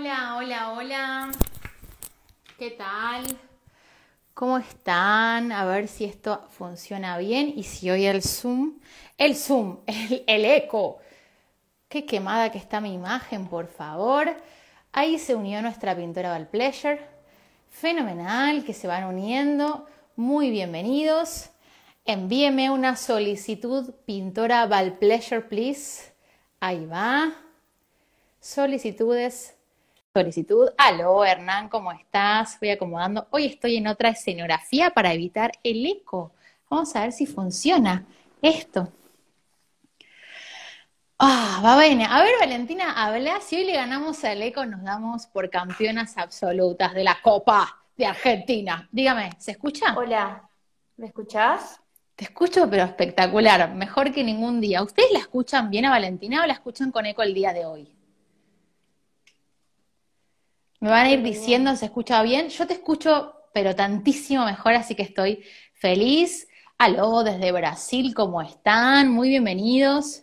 Hola, hola, hola. ¿Qué tal? ¿Cómo están? A ver si esto funciona bien y si oye el Zoom, el Zoom, el, eco. Qué quemada que está mi imagen, por favor. Ahí se unió nuestra pintora Val Fenomenal que se van uniendo. Muy bienvenidos. Envíeme una solicitud, pintora Val please. Ahí va. Solicitudes solicitud. Aló, Hernán, ¿cómo estás? Voy acomodando. Hoy estoy en otra escenografía para evitar el eco. Vamos a ver si funciona esto. Ah, va bien. A ver, Valentina, habla. Si hoy le ganamos al eco, nos damos por campeonas absolutas de la Copa de Argentina. Dígame, ¿se escucha? Hola, ¿me escuchás? Te escucho, pero espectacular, mejor que ningún día. ¿Ustedes la escuchan bien a Valentina o la escuchan con eco el día de hoy? Me van a ir diciendo, ¿se escucha bien? Yo te escucho, pero tantísimo mejor, así que estoy feliz. Aló, desde Brasil, ¿cómo están? Muy bienvenidos.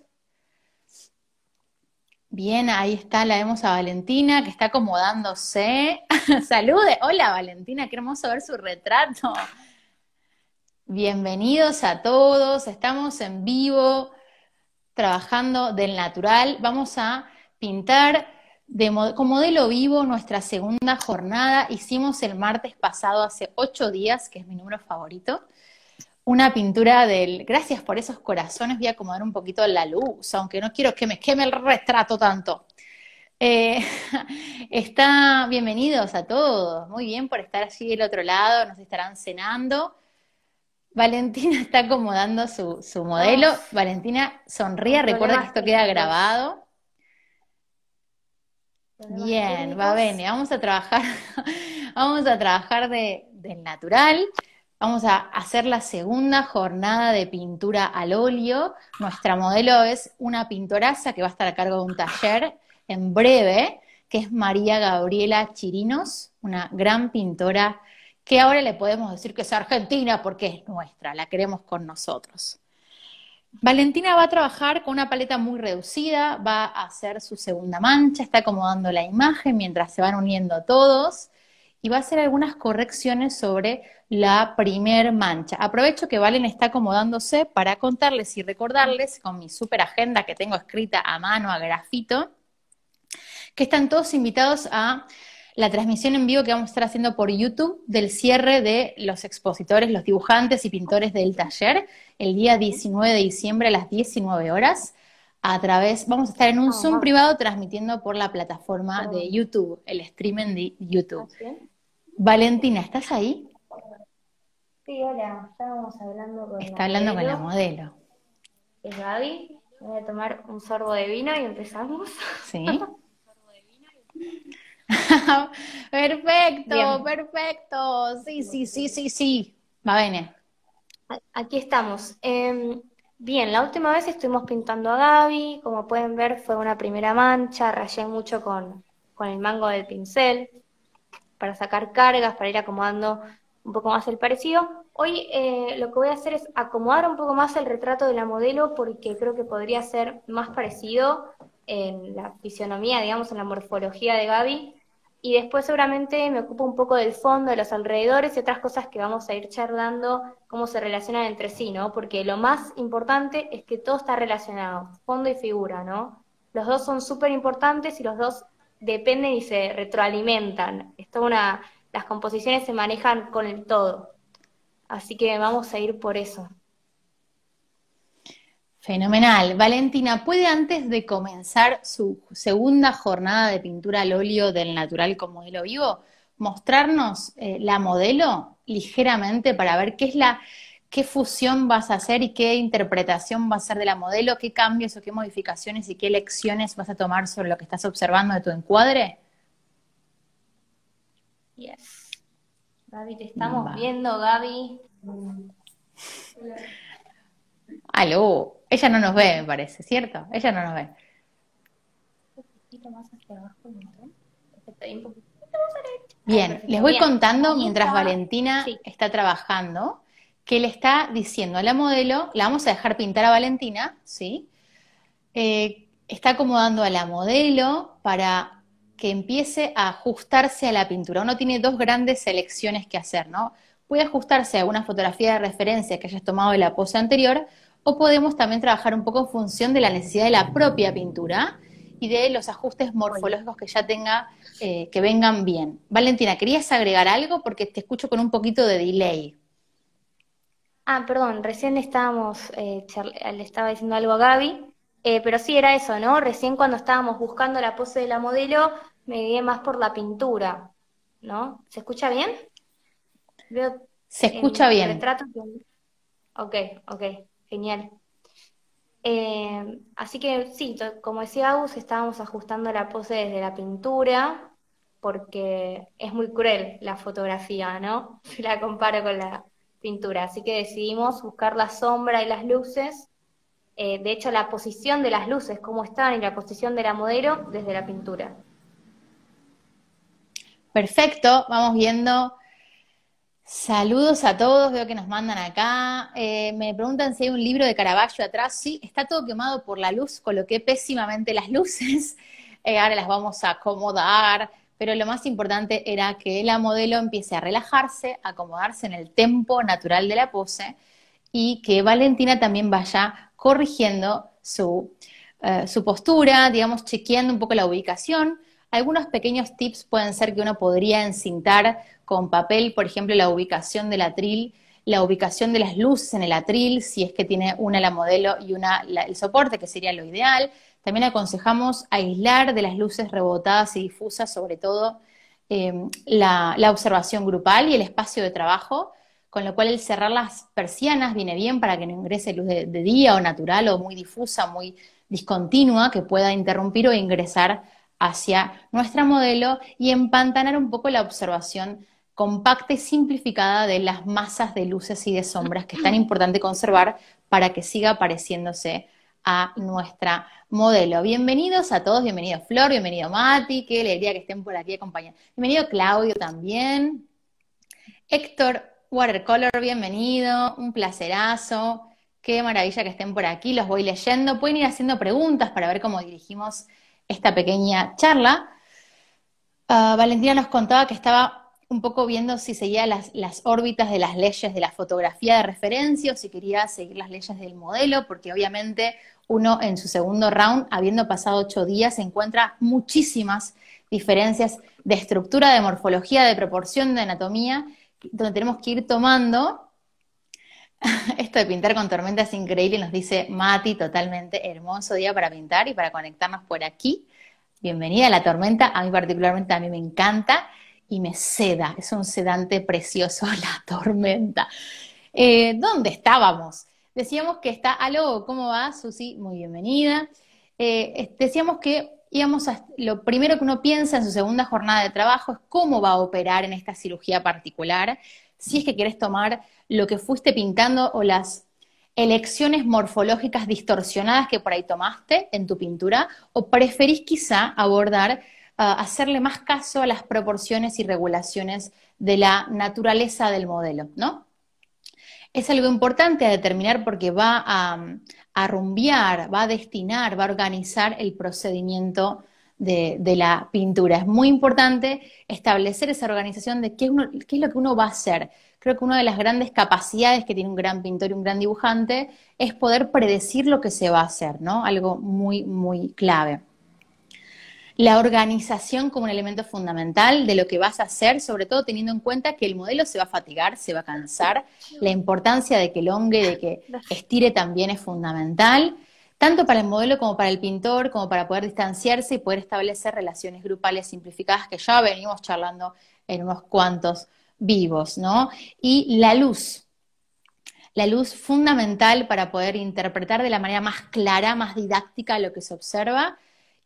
Bien, ahí está, la vemos a Valentina, que está acomodándose. Salude, hola Valentina, qué hermoso ver su retrato. Bienvenidos a todos, estamos en vivo, trabajando del natural. Vamos a pintar como Modelo Vivo, nuestra segunda jornada. Hicimos el martes pasado, hace ocho días, que es mi número favorito, una pintura del... Gracias por esos corazones, voy a acomodar un poquito la luz, aunque no quiero que me queme el retrato tanto. Eh, está bienvenidos a todos, muy bien por estar allí del otro lado, nos estarán cenando. Valentina está acomodando su, modelo. Valentina, sonríe, recuerda que esto queda grabado. Bien, va bene. Vamos a trabajar, vamos a trabajar de, del natural. Vamos a hacer la segunda jornada de pintura al óleo. Nuestra modelo es una pintoraza que va a estar a cargo de un taller en breve, que es María Gabriela Chirinos, una gran pintora que ahora le podemos decir que es argentina porque es nuestra, la queremos con nosotros. Valentina va a trabajar con una paleta muy reducida, va a hacer su segunda mancha, está acomodando la imagen mientras se van uniendo todos y va a hacer algunas correcciones sobre la primer mancha. Aprovecho que Valen está acomodándose para contarles y recordarles con mi super agenda que tengo escrita a mano, a grafito, que están todos invitados a la transmisión en vivo que vamos a estar haciendo por YouTube del cierre de los expositores, los dibujantes y pintores del taller, el día 19 de diciembre a las 19 horas. A través, vamos a estar en un Zoom privado transmitiendo por la plataforma de YouTube, el streaming de YouTube. ¿Ah, Valentina, ¿estás ahí? Sí, hola, estábamos hablando con Está la hablando modelo. con la modelo. Es Gaby, voy a tomar un sorbo de vino y empezamos. Sí. perfecto, perfecto. Sí, sí, sí, sí, sí. Va bene. Aquí estamos. Em, bien, la última vez estuvimos pintando a Gaby, como pueden ver fue una primera mancha, rayé mucho con, con, el mango del pincel para sacar cargas, para ir acomodando un poco más el parecido. Hoy eh, lo que voy a hacer es acomodar un poco más el retrato de la modelo porque creo que podría ser más parecido en la fisionomía, digamos, en la morfología de Gaby. Y después seguramente me ocupo un poco del fondo, de los alrededores y otras cosas que vamos a ir charlando, cómo se relacionan entre sí, ¿no? Porque lo más importante es que todo está relacionado, fondo y figura, ¿no? Los dos son súper importantes y los dos dependen y se retroalimentan. esto una, las composiciones se manejan con el todo. Así que vamos a ir por eso. Fenomenal. Valentina, ¿puede antes de comenzar su segunda jornada de pintura al óleo del natural con modelo vivo, mostrarnos eh, la modelo ligeramente para ver qué es la, qué fusión vas a hacer y qué interpretación vas a hacer de la modelo, qué cambios o qué modificaciones y qué lecciones vas a tomar sobre lo que estás observando de tu encuadre? Gaby, te estamos viendo, Gaby. Aló. Ella no nos ve, me parece, ¿cierto? Ella no nos ve. Bien, les voy contando mientras Valentina está trabajando que le está diciendo a la modelo, la vamos a dejar pintar a Valentina, ¿sí? Eh, está acomodando a la modelo para que empiece a ajustarse a la pintura. Uno tiene dos grandes selecciones que hacer, ¿no? Puede ajustarse a una fotografía de referencia que hayas tomado de la pose anterior o podemos también trabajar un poco en función de la necesidad de la propia pintura y de los ajustes morfológicos que ya tenga, eh, que vengan bien. Valentina, ¿querías agregar algo? Porque te escucho con un poquito de delay. Ah, perdón, recién estábamos, eh, eh, le estaba diciendo algo a Gaby, pero sí era eso, ¿no? Recién cuando estábamos buscando la pose de la modelo, me guié más por la pintura, ¿no? ¿Se escucha bien? Se escucha bien. Ok, ok. Genial. Eh, así que sí, como decía Agus, estábamos ajustando la pose desde la pintura, porque es muy cruel la fotografía, ¿no? Si la comparo con la pintura. Así que decidimos buscar la sombra y las luces. Eh, de hecho, la posición de las luces, cómo están, y la posición de la modelo desde la pintura. Perfecto, vamos viendo Saludos a todos, veo que nos mandan acá. Eh, me preguntan si hay un libro de Caravaggio atrás. Sí, está todo quemado por la luz, coloqué pésimamente las luces. Eh, ahora las vamos a acomodar, pero lo más importante era que la modelo empiece a relajarse, a acomodarse en el tempo natural de la pose y que Valentina también vaya corrigiendo su, eh, su postura, digamos, chequeando un poco la ubicación. Algunos pequeños tips pueden ser que uno podría encintar con papel, por ejemplo, la ubicación del atril, la ubicación de las luces en el atril, si es que tiene una la modelo y una el soporte, que sería lo ideal. También aconsejamos aislar de las luces rebotadas y difusas, sobre todo em, la, observación grupal y el espacio de trabajo, con lo cual el cerrar las persianas viene bien para que no ingrese luz de, de día o natural o muy difusa, muy discontinua, que pueda interrumpir o ingresar hacia nuestra modelo y empantanar un poco la observación compacta y simplificada de las masas de luces y de sombras que es tan mm. importante conservar para que siga pareciéndose a nuestra modelo. Bienvenidos a todos, bienvenido Flor, bienvenido Mati, qué alegría que estén por aquí acompañando. Bienvenido Claudio también. Héctor Watercolor, bienvenido, un placerazo. Qué maravilla que estén por aquí, los voy leyendo. Pueden ir haciendo preguntas para ver cómo dirigimos esta pequeña charla. Ah, Valentina nos contaba que estaba un poco viendo si seguía las, órbitas de las leyes de la fotografía de referencia o si quería seguir las leyes del modelo, porque obviamente uno en su segundo round, habiendo pasado ocho días, encuentra muchísimas diferencias de estructura, de morfología, de proporción, de anatomía, donde tenemos que ir tomando. Esto de pintar con tormenta es increíble, nos dice Mati, totalmente hermoso día para pintar y para conectarnos por aquí. Bienvenida a la tormenta, a mí particularmente a mí me encanta y me seda. Es un sedante precioso, la tormenta. Eh, ¿Dónde estábamos? Decíamos que está, aló, ¿cómo va, Susi? Muy bienvenida. Eh, decíamos que íbamos a, lo primero que uno piensa en su segunda jornada de trabajo es cómo va a operar en esta cirugía particular, si es que quieres tomar lo que fuiste pintando o las elecciones morfológicas distorsionadas que por ahí tomaste en tu pintura, o preferís quizá abordar eh, hacerle más caso a las proporciones y regulaciones de la naturaleza del modelo, ¿no? Es algo importante a determinar porque va a, rumbiar, va a destinar, va a organizar el procedimiento de, la pintura. Es muy importante establecer esa organización de qué, qué, es lo que uno va a hacer. Creo que una de las grandes capacidades que tiene un gran pintor y un gran dibujante es poder predecir lo que se va a hacer, ¿no? Algo muy, muy clave la organización como un elemento fundamental de lo que vas a hacer, sobre todo teniendo en cuenta que el modelo se va a fatigar, se va a cansar, la importancia de que elongue, de que estire también es fundamental, tanto para el modelo como para el pintor, como para poder distanciarse y poder establecer relaciones grupales simplificadas que ya venimos charlando en unos cuantos vivos, ¿no? Y la luz, la luz fundamental para poder interpretar de la manera más clara, más didáctica lo que se observa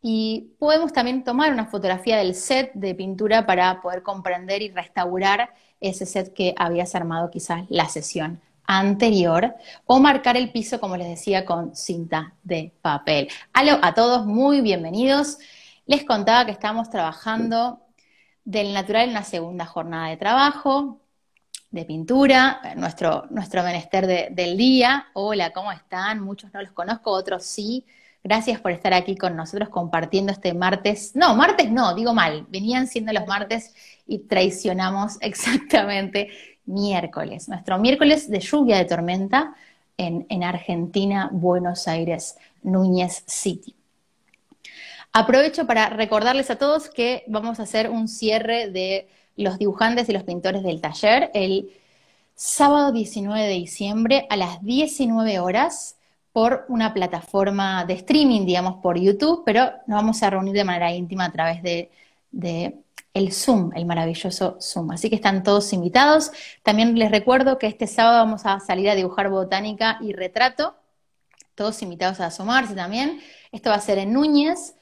y podemos también tomar una fotografía del set de pintura para poder comprender y restaurar ese set que habías armado quizás la sesión anterior o marcar el piso, como les decía, con cinta de papel. Halo a todos, muy bienvenidos. Les contaba que estamos trabajando del natural en una segunda jornada de trabajo, de pintura, eh, nuestro, nuestro menester del día. Hola, ¿cómo están? Muchos no los conozco, otros sí. Gracias por estar aquí con nosotros compartiendo este martes. No, martes no, digo mal. Venían siendo los martes y traicionamos exactamente miércoles. Nuestro miércoles de lluvia de tormenta en, Argentina, Buenos Aires, Núñez City. Aprovecho para recordarles a todos que vamos a hacer un cierre de los dibujantes y los pintores del taller el sábado 19 de diciembre a las 19 horas por una plataforma de streaming, digamos, por YouTube, pero nos vamos a reunir de manera íntima a través de, el Zoom, el maravilloso Zoom. Así que están todos invitados. También les recuerdo que este sábado vamos a salir a dibujar botánica y retrato. Todos invitados a asomarse también. Esto va a ser en Núñez.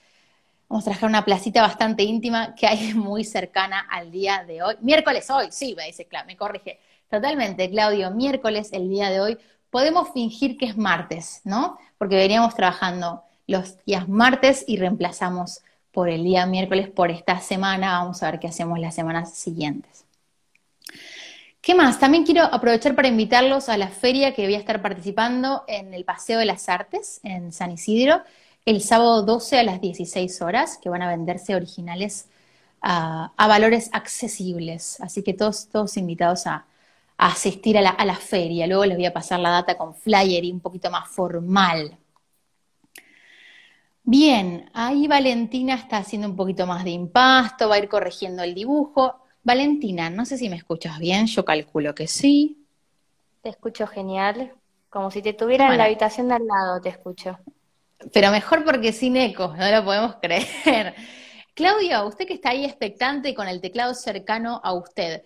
Vamos a trabajar una placita bastante íntima que hay muy cercana al día de hoy. Miércoles hoy, sí, dice me corrige. Totalmente, Claudio, miércoles, el día de hoy, podemos fingir que es martes, ¿no? Porque veníamos trabajando los días martes y reemplazamos por el día miércoles por esta semana. Vamos a ver qué hacemos las semanas siguientes. ¿Qué más? También quiero aprovechar para invitarlos a la feria que voy a estar participando en el Paseo de las Artes en San Isidro el sábado 12 a las 16 horas, que van a venderse originales a valores accesibles. Así que todos, todos invitados a, asistir a la, feria. Luego les voy a pasar la data con flyer y un poquito más formal. Bien, ahí Valentina está haciendo un poquito más de impasto, va a ir corrigiendo el dibujo. Valentina, no sé si me escuchas bien, yo calculo que sí. Te escucho genial, como si te tuviera en la habitación de al lado, te escucho. Pero mejor porque sin eco, no lo podemos creer. Claudia, usted que está ahí expectante con el teclado cercano a usted,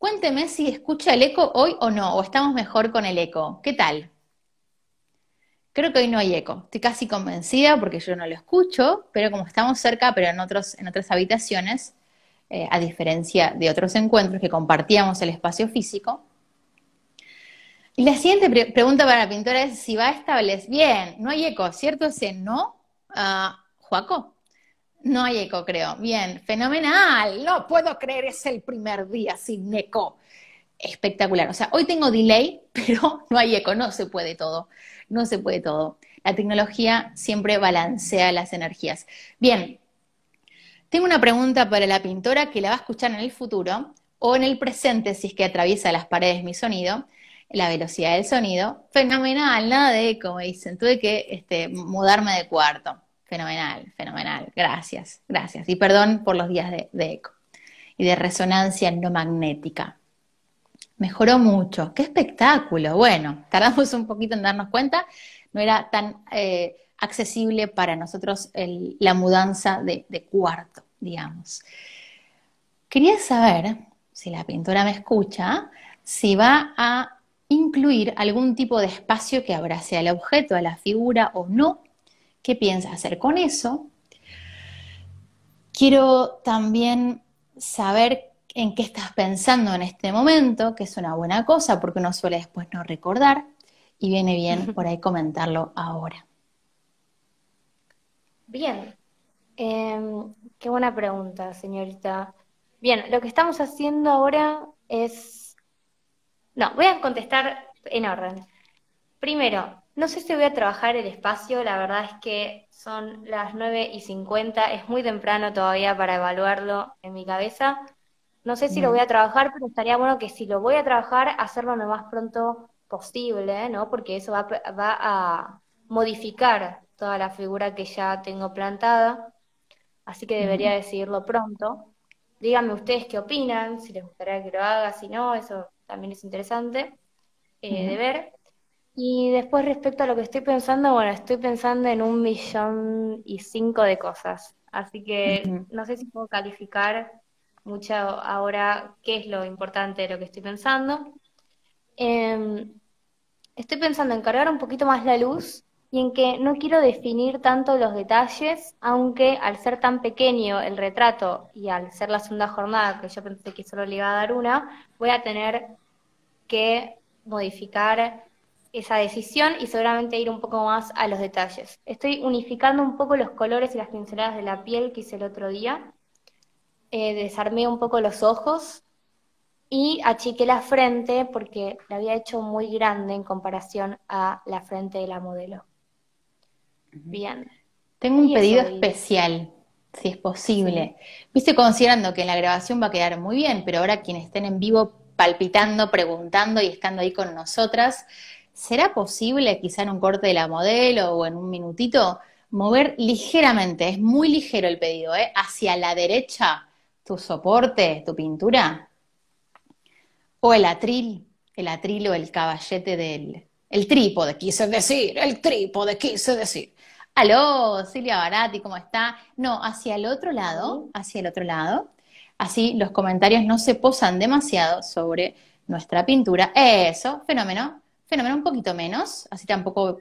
Cuénteme si escucha el eco hoy o no, o estamos mejor con el eco. ¿Qué tal? Creo que hoy no hay eco. Estoy casi convencida porque yo no lo escucho, pero como estamos cerca, pero en, otros, en otras habitaciones, eh, a diferencia de otros encuentros que compartíamos el espacio físico. Y la siguiente pregunta para la pintora es si va a establecer. Bien, no hay eco, ¿cierto ese no? Ah, Joaco? Juaco. No hay eco, creo. Bien, fenomenal. No puedo creer, es el primer día sin eco. Espectacular. O sea, hoy tengo delay, pero no hay eco, no se puede todo. No se puede todo. La tecnología siempre balancea las energías. Bien, tengo una pregunta para la pintora que la va a escuchar en el futuro o en el presente si es que atraviesa las paredes mi sonido, la velocidad del sonido. Fenomenal, nada de eco, me dicen. Tuve que este, mudarme de cuarto. Fenomenal, fenomenal. Gracias, gracias. Y perdón por los días de, eco y de resonancia no magnética. Mejoró mucho. ¡Qué espectáculo! Bueno, tardamos un poquito en darnos cuenta. No era tan eh, accesible para nosotros la mudanza de, de cuarto, digamos. Quería saber, si la pintora me escucha, si va a incluir algún tipo de espacio que abrace al objeto, a la figura o no, qué piensas hacer con eso. Quiero también saber en qué estás pensando en este momento, que es una buena cosa porque uno suele después no recordar y viene bien por ahí comentarlo ahora. Bien, em, qué buena pregunta, señorita. Bien, lo que estamos haciendo ahora es... No, voy a contestar en orden. Primero, no sé si voy a trabajar el espacio, la verdad es que son las 9 y 50, es muy temprano todavía para evaluarlo en mi cabeza. No sé si lo mm. voy a trabajar, pero estaría bueno que si lo voy a trabajar, hacerlo lo más pronto posible, ¿no? Porque eso va, a modificar toda la figura que ya tengo plantada, así que debería decidirlo pronto. Díganme ustedes qué opinan, si les gustaría que lo haga, si no, eso también es interesante eh, de ver. Y después respecto a lo que estoy pensando, bueno, estoy pensando en un millón y cinco de cosas. Así que no sé si puedo calificar mucho ahora qué es lo importante de lo que estoy pensando. Em, estoy pensando en cargar un poquito más la luz y en que no quiero definir tanto los detalles, aunque al ser tan pequeño el retrato y al ser la segunda jornada, que yo pensé que solo le iba a dar una, voy a tener que modificar esa decisión y seguramente ir un poco más a los detalles. Estoy unificando un poco los colores y las pinceladas de la piel que hice el otro día. Eh, desarmé un poco los ojos y achiqué la frente porque la había hecho muy grande en comparación a la frente de la modelo. Bien. Tengo un pedido especial, si es posible. Viste, considerando que en la grabación va a quedar muy bien, pero ahora quienes estén en vivo palpitando, preguntando y estando ahí con nosotras, ¿será posible quizá en un corte de la modelo o en un minutito mover ligeramente, es muy ligero el pedido, ¿eh? hacia la derecha tu soporte, tu pintura? O el atril, el atril o el caballete del... El trípode, quise decir, el trípode, quise decir. Aló, Silvia Barati, ¿cómo está? No, hacia el otro lado, hacia el otro lado. Así los comentarios no se posan demasiado sobre nuestra pintura. Eso, fenómeno fenómeno un poquito menos, así tampoco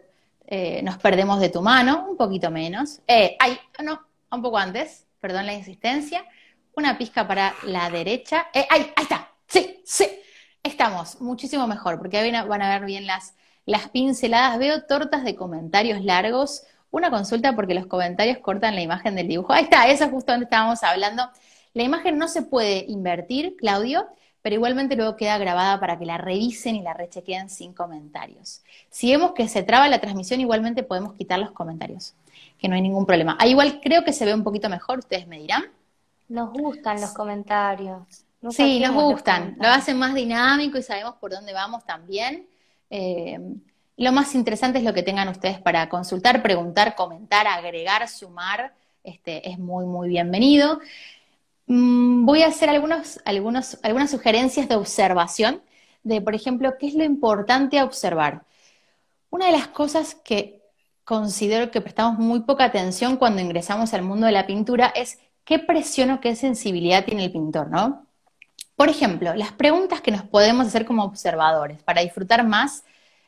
eh, nos perdemos de tu mano, un poquito menos. Eh, ay, no, un poco antes, perdón la insistencia. Una pizca para la derecha. Eh, ay, ahí está, sí, sí. Estamos muchísimo mejor, porque ahí van a ver bien las, las pinceladas. Veo tortas de comentarios largos. Una consulta porque los comentarios cortan la imagen del dibujo. Ahí está, eso es justo donde estábamos hablando. La imagen no se puede invertir, Claudio, pero igualmente luego queda grabada para que la revisen y la rechequeen sin comentarios. Si vemos que se traba la transmisión, igualmente podemos quitar los comentarios, que no hay ningún problema. Ah, igual creo que se ve un poquito mejor, ustedes me dirán. Nos gustan los comentarios. sí, nos gustan, lo hacen más dinámico y sabemos por dónde vamos también. Eh, lo más interesante es lo que tengan ustedes para consultar, preguntar, comentar, agregar, sumar. Este, es muy, muy bienvenido. Mm, voy a hacer algunas sugerencias de observación, de por ejemplo, qué es lo importante a observar. Una de las cosas que considero que prestamos muy poca atención cuando ingresamos al mundo de la pintura es qué presión o qué sensibilidad tiene el pintor, ¿no? Por ejemplo, las preguntas que nos podemos hacer como observadores para disfrutar más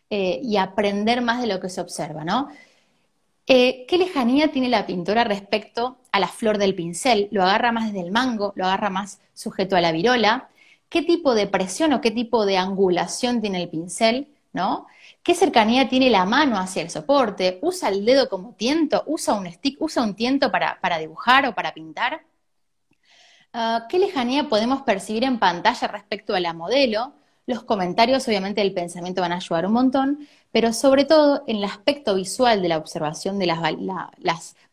eh, y aprender más de lo que se observa, ¿no? Eh, ¿Qué lejanía tiene la pintora respecto a la flor del pincel, lo agarra más desde el mango, lo agarra más sujeto a la virola, qué tipo de presión o qué tipo de angulación tiene el pincel, ¿no? ¿Qué cercanía tiene la mano hacia el soporte? ¿Usa el dedo como tiento? ¿Usa un stick? ¿Usa un tiento para, dibujar o para pintar? Ah, ¿Qué lejanía podemos percibir en pantalla respecto a la modelo? Los comentarios, obviamente, del pensamiento van a ayudar un montón, pero sobre todo en el aspecto visual de la observación de las,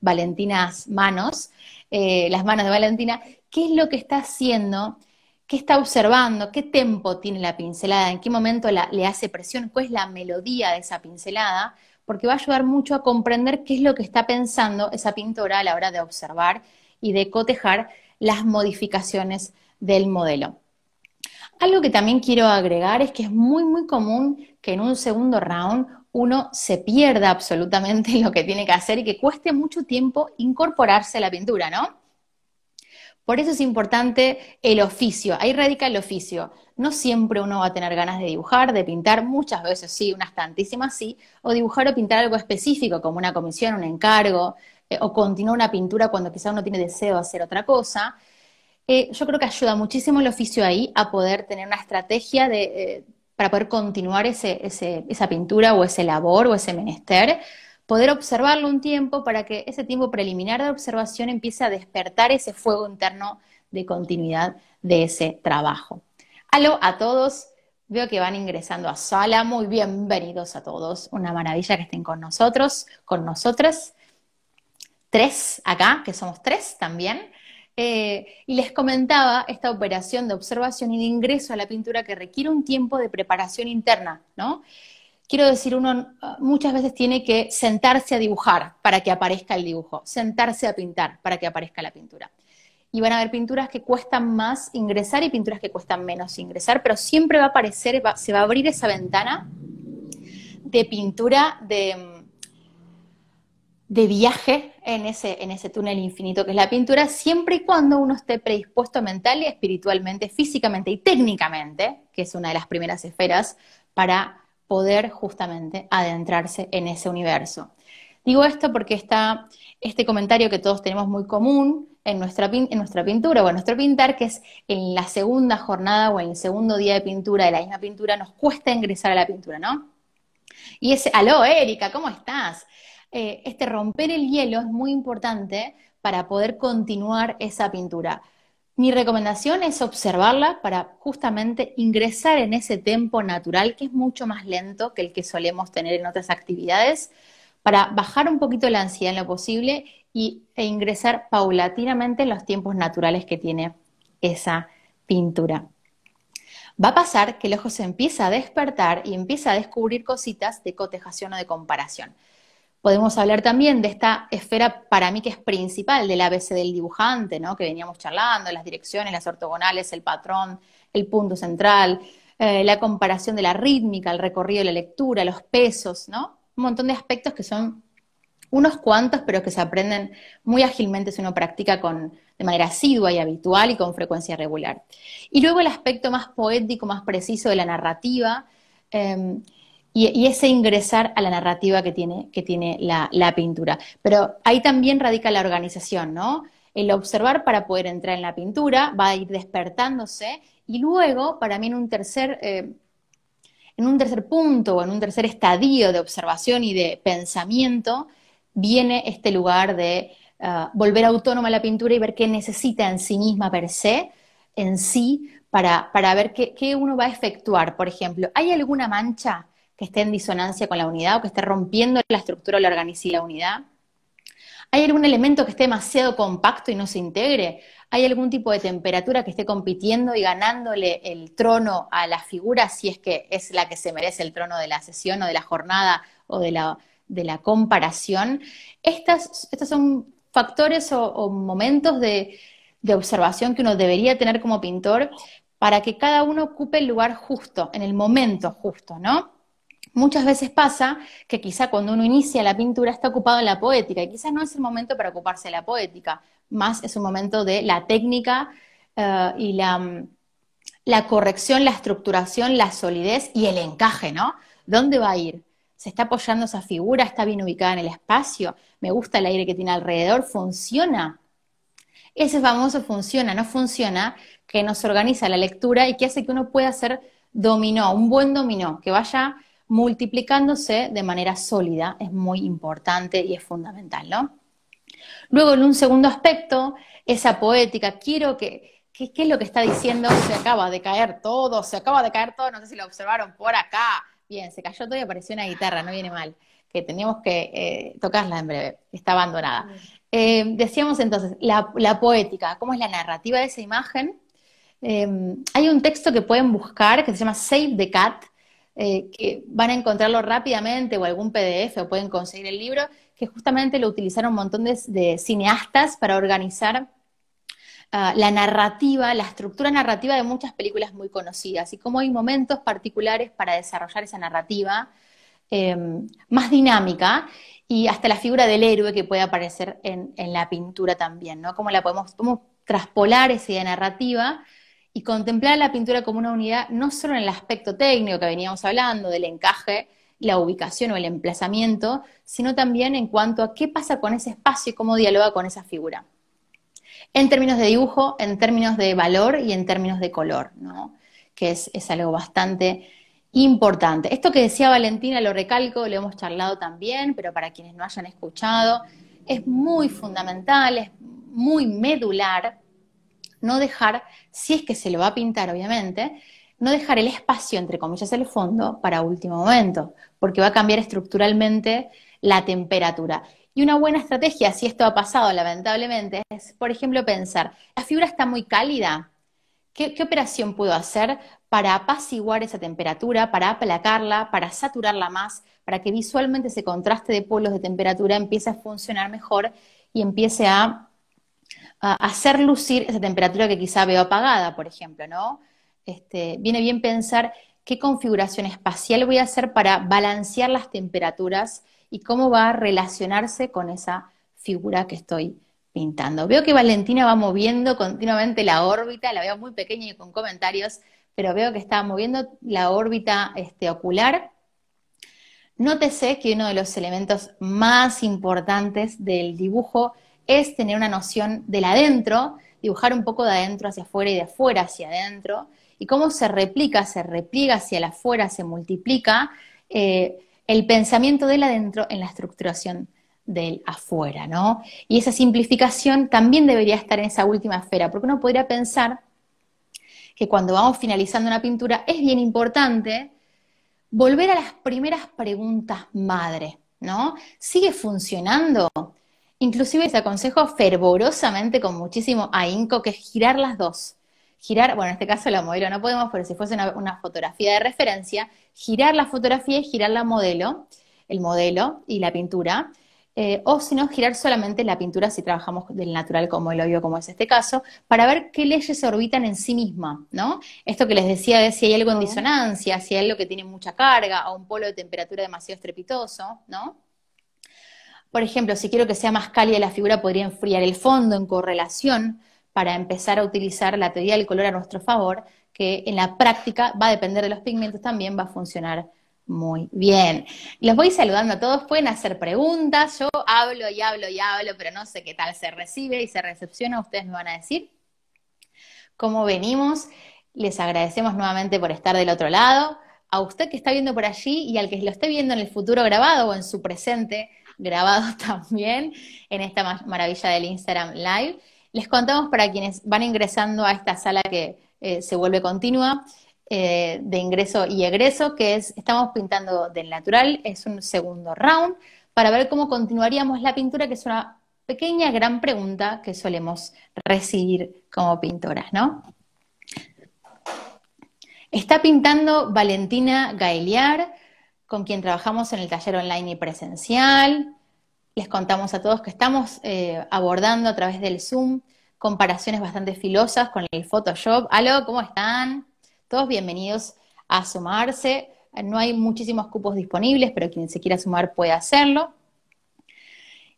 Valentinas manos, eh, las manos de Valentina, qué es lo que está haciendo, qué está observando, qué tempo tiene la pincelada, en qué momento le hace presión, cuál es la melodía de esa pincelada, porque va a ayudar mucho a comprender qué es lo que está pensando esa pintora a la hora de observar y de cotejar las modificaciones del modelo. Algo que también quiero agregar es que es muy, muy común que en un segundo round uno se pierda absolutamente lo que tiene que hacer y que cueste mucho tiempo incorporarse a la pintura, ¿no? Por eso es importante el oficio, ahí radica el oficio. No siempre uno va a tener ganas de dibujar, de pintar, muchas veces sí, unas tantísimas sí, o dibujar o pintar algo específico, como una comisión, un encargo, eh, o continuar una pintura cuando quizá uno tiene deseo de hacer otra cosa. Eh, yo creo que ayuda muchísimo el oficio ahí a poder tener una estrategia eh, para poder continuar esa pintura o ese labor o ese menester, poder observarlo un tiempo para que ese tiempo preliminar de observación empiece a despertar ese fuego interno de continuidad de ese trabajo. ¡Halo a todos, veo que van ingresando a sala, muy bienvenidos a todos, una maravilla que estén con nosotros, con nosotras, tres acá, que somos tres también. Eh, y les comentaba esta operación de observación y de ingreso a la pintura que requiere un tiempo de preparación interna, ¿no? Quiero decir, uno ah, muchas veces tiene que sentarse a dibujar para que aparezca el dibujo, sentarse a pintar para que aparezca la pintura. Y van a haber pinturas que cuestan más ingresar y pinturas que cuestan menos ingresar, pero siempre va a aparecer, se va a abrir esa ventana de pintura de, mm, de viaje en ese, túnel infinito que es la pintura, siempre y cuando uno esté predispuesto mental y espiritualmente, físicamente y técnicamente, que es una de las primeras esferas, para poder justamente adentrarse en ese universo. Digo esto porque está este comentario que todos tenemos muy común en nuestra, en nuestra pintura o en nuestro pintar, que es en la segunda jornada o en el segundo día de pintura de la misma pintura, nos cuesta ingresar a la pintura, ¿no? Y ese, aló, Erika, ¿cómo estás? Eh, este romper el hielo es muy importante para poder continuar esa pintura. Mi recomendación es observarla para justamente ingresar en ese tempo natural que es mucho más lento que el que solemos tener en otras actividades, para bajar un poquito la ansiedad en lo posible y, e ingresar paulatinamente en los tiempos naturales que tiene esa pintura. Va a pasar que el ojo se empieza a despertar y empieza a descubrir cositas de cotejación o de comparación. Podemos hablar también de esta esfera para mí que es principal del ABC del dibujante, ¿no? que veníamos charlando, las direcciones, las ortogonales, el patrón, el punto central, eh, la comparación de la rítmica, el recorrido de la lectura, los pesos, ¿no? Un montón de aspectos que son unos cuantos, pero que se aprenden muy ágilmente si uno practica con, de manera asidua y habitual y con frecuencia regular. Y luego el aspecto más poético, más preciso de la narrativa, em, y, ese ingresar a la narrativa que tiene, la, pintura. Pero ahí también radica la organización, ¿no? El observar para poder entrar en la pintura, va a ir despertándose y luego, para mí, en un tercer... Eh, punto o en un tercer estadio de observación y de pensamiento, viene este lugar de ah, volver autónoma a la pintura y ver qué necesita en sí misma per se, en sí, para, ver qué, uno va a efectuar. Por ejemplo, ¿hay alguna mancha que esté en disonancia con la unidad o que esté rompiendo la estructura, o la organización y la unidad. ¿Hay algún elemento que esté demasiado compacto y no se integre? ¿Hay algún tipo de temperatura que esté compitiendo y ganándole el trono a la figura si es que es la que se merece el trono de la sesión o de la jornada o de la, comparación? Estas, estos son factores o, momentos de, de observación que uno debería tener como pintor para que cada uno ocupe el lugar justo, en el momento justo, ¿no? Muchas veces pasa que quizá cuando uno inicia la pintura está ocupado en la poética y quizás no es el momento para ocuparse de la poética, más es un momento de la técnica eh, y la, mm, la corrección, la estructuración, la solidez y el encaje, ¿no? ¿Dónde va a ir? ¿Se está apoyando esa figura? ¿Está bien ubicada en el espacio? ¿Me gusta el aire que tiene alrededor? ¿Funciona? Ese famoso funciona, no funciona, que nos organiza la lectura y que hace que uno pueda hacer dominó, un buen dominó, que vaya multiplicándose de manera sólida. Es muy importante y es fundamental, ¿no? Luego, en un segundo aspecto, esa poética, quiero que, ¿qué, es lo que está diciendo? Se acaba de caer todo, se acaba de caer todo, no sé si lo observaron por acá. Bien, se cayó todo y apareció una guitarra, no viene mal, que teníamos que eh, tocarla en breve, está abandonada. Eh, decíamos entonces, la, poética, ¿cómo es la narrativa de esa imagen? Eh, hay un texto que pueden buscar que se llama Save the Cat, eh, que van a encontrarlo rápidamente o algún PDF o pueden conseguir el libro, que justamente lo utilizaron un montón de, cineastas para organizar ah, la narrativa, la estructura narrativa de muchas películas muy conocidas y cómo hay momentos particulares para desarrollar esa narrativa em, más dinámica y hasta la figura del héroe que puede aparecer en, la pintura también, ¿no? Cómo la podemos, podemos traspolar esa idea narrativa y contemplar la pintura como una unidad no solo en el aspecto técnico que veníamos hablando, del encaje, la ubicación o el emplazamiento, sino también en cuanto a qué pasa con ese espacio y cómo dialoga con esa figura. En términos de dibujo, en términos de valor y en términos de color, ¿no? que es, es algo bastante importante. Esto que decía Valentina, lo recalco, lo hemos charlado también, pero para quienes no hayan escuchado, es muy fundamental, es muy medular no dejar, si es que se lo va a pintar, obviamente, no dejar el espacio, entre comillas, el fondo para último momento, porque va a cambiar estructuralmente la temperatura. Y una buena estrategia, si esto ha pasado lamentablemente, es, por ejemplo, pensar, la fibra está muy cálida, ¿Qué, ¿qué, operación puedo hacer para apaciguar esa temperatura, para aplacarla, para saturarla más, para que visualmente ese contraste de polos de temperatura empiece a funcionar mejor y empiece a hacer lucir esa temperatura que quizá veo apagada, por ejemplo, ¿no? Este, viene bien pensar qué configuración espacial voy a hacer para balancear las temperaturas y cómo va a relacionarse con esa figura que estoy pintando. Veo que Valentina va moviendo continuamente la órbita, la veo muy pequeña y con comentarios, pero veo que está moviendo la órbita este, ocular. Nótese que uno de los elementos más importantes del dibujo es tener una noción del adentro, dibujar un poco de adentro hacia afuera y de afuera hacia adentro, y cómo se replica, se repliega hacia el afuera, se multiplica eh, el pensamiento del adentro en la estructuración del afuera, ¿no? Y esa simplificación también debería estar en esa última esfera, porque uno podría pensar que cuando vamos finalizando una pintura es bien importante volver a las primeras preguntas madre, ¿no? ¿Sigue funcionando? Inclusive les aconsejo fervorosamente, con muchísimo ahínco, que es girar las dos. Girar, bueno, en este caso la modelo no podemos, pero si fuese una, fotografía de referencia, girar la fotografía y girar la modelo, el modelo y la pintura. Eh, o si no, girar solamente la pintura si trabajamos del natural como el obvio, como es este caso, para ver qué leyes se orbitan en sí misma, ¿no? Esto que les decía de si hay algo en disonancia, si hay algo que tiene mucha carga o un polo de temperatura demasiado estrepitoso, ¿no? Por ejemplo, si quiero que sea más cálida la figura, podría enfriar el fondo en correlación para empezar a utilizar la teoría del color a nuestro favor, que en la práctica va a depender de los pigmentos, también va a funcionar muy bien. Los voy saludando a todos, pueden hacer preguntas, yo hablo y hablo y hablo, pero no sé qué tal se recibe y se recepciona, ustedes me van a decir cómo venimos. Les agradecemos nuevamente por estar del otro lado. A usted que está viendo por allí y al que lo esté viendo en el futuro grabado o en su presente, grabado también en esta maravilla del Instagram Live. Les contamos para quienes van ingresando a esta sala que eh, se vuelve continua, eh, de ingreso y egreso, que es, estamos pintando del natural, es un segundo round, para ver cómo continuaríamos la pintura, que es una pequeña gran pregunta que solemos recibir como pintoras, ¿no? Está pintando Valentina Gaeliar, con quien trabajamos en el taller online y presencial. Les contamos a todos que estamos eh, abordando a través del Zoom comparaciones bastante filosas con el Photoshop. Aló, ¿cómo están? Todos bienvenidos a sumarse. No hay muchísimos cupos disponibles, pero quien se quiera sumar puede hacerlo.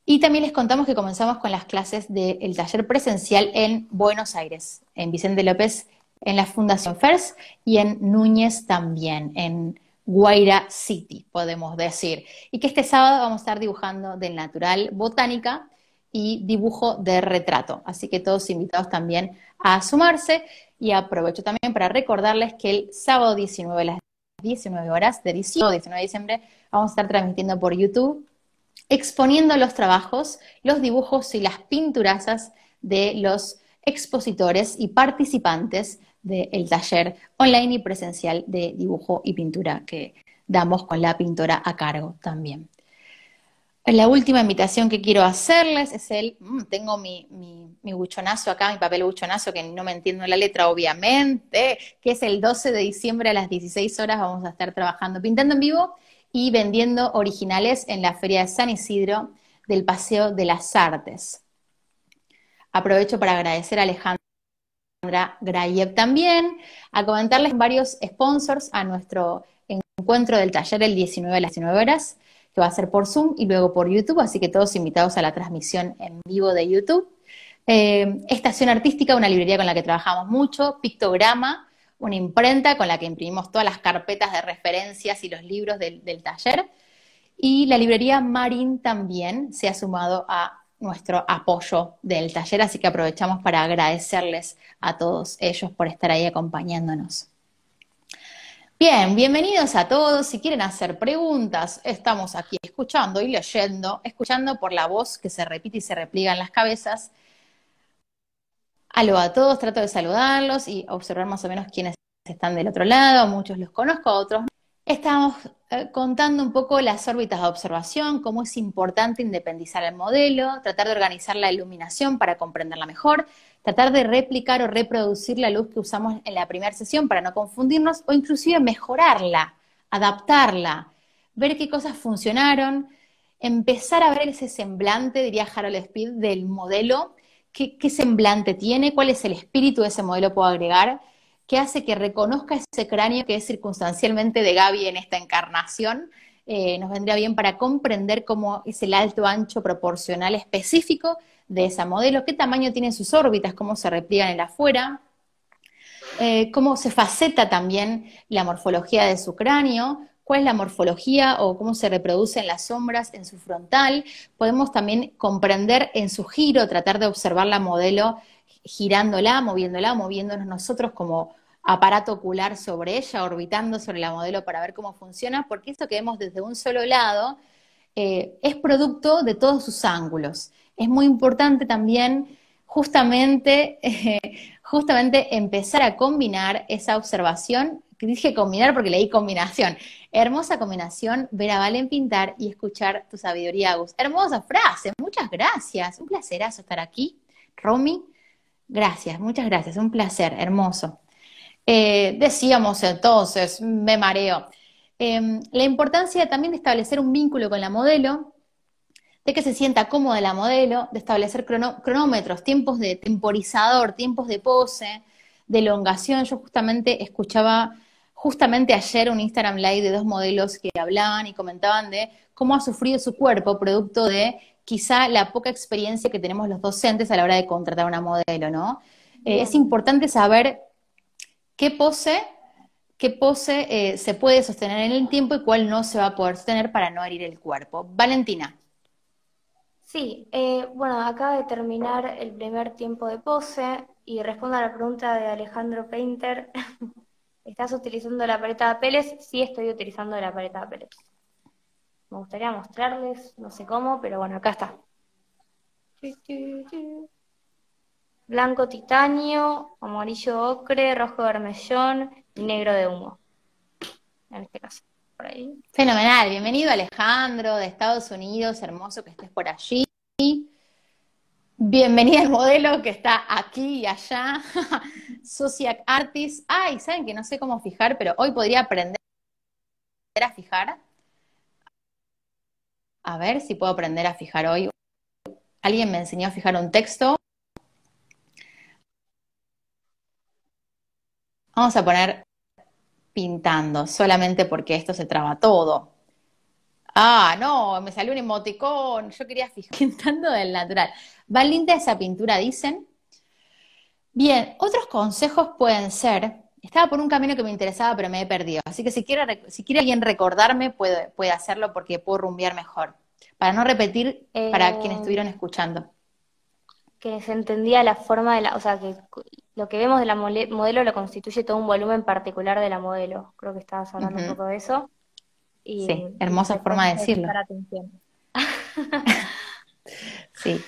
Y también les contamos que comenzamos con las clases del taller presencial en Buenos Aires, en Vicente López, en la Fundación FERS y en Núñez también, en Guaira City, podemos decir. Y que este sábado vamos a estar dibujando del natural botánica y dibujo de retrato. Así que todos invitados también a sumarse. Y aprovecho también para recordarles que el sábado 19 a las 19 horas, de de diciembre, vamos a estar transmitiendo por YouTube, exponiendo los trabajos, los dibujos y las pinturazas de los expositores y participantes del taller online y presencial de dibujo y pintura que damos con la pintora a cargo también. La última invitación que quiero hacerles es el, mm, tengo mi, mi, mi, buchonazo acá, mi papel buchonazo, que no me entiendo la letra, obviamente, que es el 12 de diciembre a las 16 horas vamos a estar trabajando pintando en vivo y vendiendo originales en la Feria de San Isidro del Paseo de las Artes. Aprovecho para agradecer a Alejandro Grayev también, a comentarles varios sponsors a nuestro encuentro del taller el 19 a las 19 horas, que va a ser por Zoom y luego por YouTube, así que todos invitados a la transmisión en vivo de YouTube. Eh, Estación Artística, una librería con la que trabajamos mucho, Pictograma, una imprenta con la que imprimimos todas las carpetas de referencias y los libros del, del taller. Y la librería Marín también se ha sumado a nuestro apoyo del taller, así que aprovechamos para agradecerles a todos ellos por estar ahí acompañándonos. Bien, bienvenidos a todos. Si quieren hacer preguntas, estamos aquí escuchando y leyendo, escuchando por la voz que se repite y se repliega en las cabezas. Aló a todos, trato de saludarlos y observar más o menos quiénes están del otro lado. Muchos los conozco, otros no. Estábamos eh, contando un poco las órbitas de observación, cómo es importante independizar el modelo, tratar de organizar la iluminación para comprenderla mejor, tratar de replicar o reproducir la luz que usamos en la primera sesión para no confundirnos o inclusive mejorarla, adaptarla, ver qué cosas funcionaron, empezar a ver ese semblante, diría Harold Speed, del modelo, qué, qué semblante tiene, cuál es el espíritu de ese modelo puedo agregar qué hace que reconozca ese cráneo que es circunstancialmente de Gaby en esta encarnación. Eh, nos vendría bien para comprender cómo es el alto ancho proporcional específico de esa modelo, qué tamaño tienen sus órbitas, cómo se repliegan en la afuera, eh, cómo se faceta también la morfología de su cráneo, cuál es la morfología o cómo se reproducen las sombras en su frontal. Podemos también comprender en su giro, tratar de observar la modelo girándola, moviéndola, moviéndonos nosotros como, aparato ocular sobre ella, orbitando sobre la modelo para ver cómo funciona, porque esto que vemos desde un solo lado eh, es producto de todos sus ángulos. Es muy importante también justamente, justamente empezar a combinar esa observación, que dije combinar porque leí combinación, hermosa combinación, ver a Valen pintar y escuchar tu sabiduría, Agus. Hermosa frase, muchas gracias, un placerazo estar aquí, Romy. Gracias, muchas gracias, un placer, hermoso. Eh, decíamos entonces, me mareo. Em, la importancia también de establecer un vínculo con la modelo, de que se sienta cómoda la modelo, de establecer cronómetros, tiempos de temporizador, tiempos de pose, de elongación. Yo justamente escuchaba justamente ayer un Instagram Live de dos modelos que hablaban y comentaban de cómo ha sufrido su cuerpo producto de quizá la poca experiencia que tenemos los docentes a la hora de contratar una modelo, ¿no? Eh, es importante saber qué pose, qué pose eh, se puede sostener en el tiempo y cuál no se va a poder sostener para no herir el cuerpo. Valentina. Sí, eh, bueno, acaba de terminar el primer tiempo de pose y respondo a la pregunta de Alejandro Painter. ¿Estás utilizando la paleta de peles? Sí, estoy utilizando la paleta de peles. Me gustaría mostrarles, no sé cómo, pero bueno, acá está blanco titanio, amarillo ocre, rojo vermellón y negro de humo. En este caso, por ahí. Fenomenal, bienvenido Alejandro de Estados Unidos, hermoso que estés por allí. Bienvenida el modelo que está aquí y allá. Sociac Artist. Ay, saben que no sé cómo fijar, pero hoy podría aprender a fijar. A ver si puedo aprender a fijar hoy. Alguien me enseñó a fijar un texto. Vamos a poner pintando, solamente porque esto se traba todo. Ah, no, me salió un emoticón, yo quería Pintando del natural. Va linda esa pintura, dicen. Bien, otros consejos pueden ser, estaba por un camino que me interesaba, pero me he perdido. Así que si quiere, si quiere alguien recordarme, puede, puede hacerlo porque puedo rumbear mejor. Para no repetir para quienes eh, estuvieron escuchando. Que se entendía la forma de la, o lo que vemos de la modelo lo constituye todo un volumen particular de la modelo. Creo que estabas hablando un poco de eso. Y, sí, hermosa forma de decirlo. sí.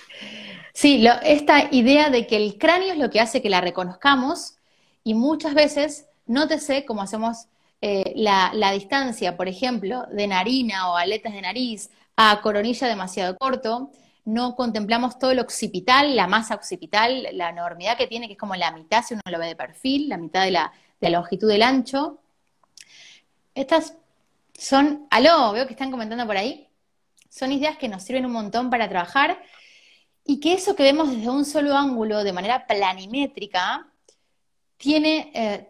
esta idea de que el cráneo es lo que hace que la reconozcamos y muchas veces nótese cómo hacemos eh, la, la, distancia, por ejemplo, de narina o aletas de nariz a coronilla demasiado corto, no contemplamos todo el occipital, la masa occipital, la enormidad que tiene, que es como la mitad, si uno lo ve de perfil, la mitad de la, longitud del ancho. Estas son, aló, veo que están comentando por ahí, son ideas que nos sirven un montón para trabajar y que eso que vemos desde un solo ángulo, de manera planimétrica, tiene eh,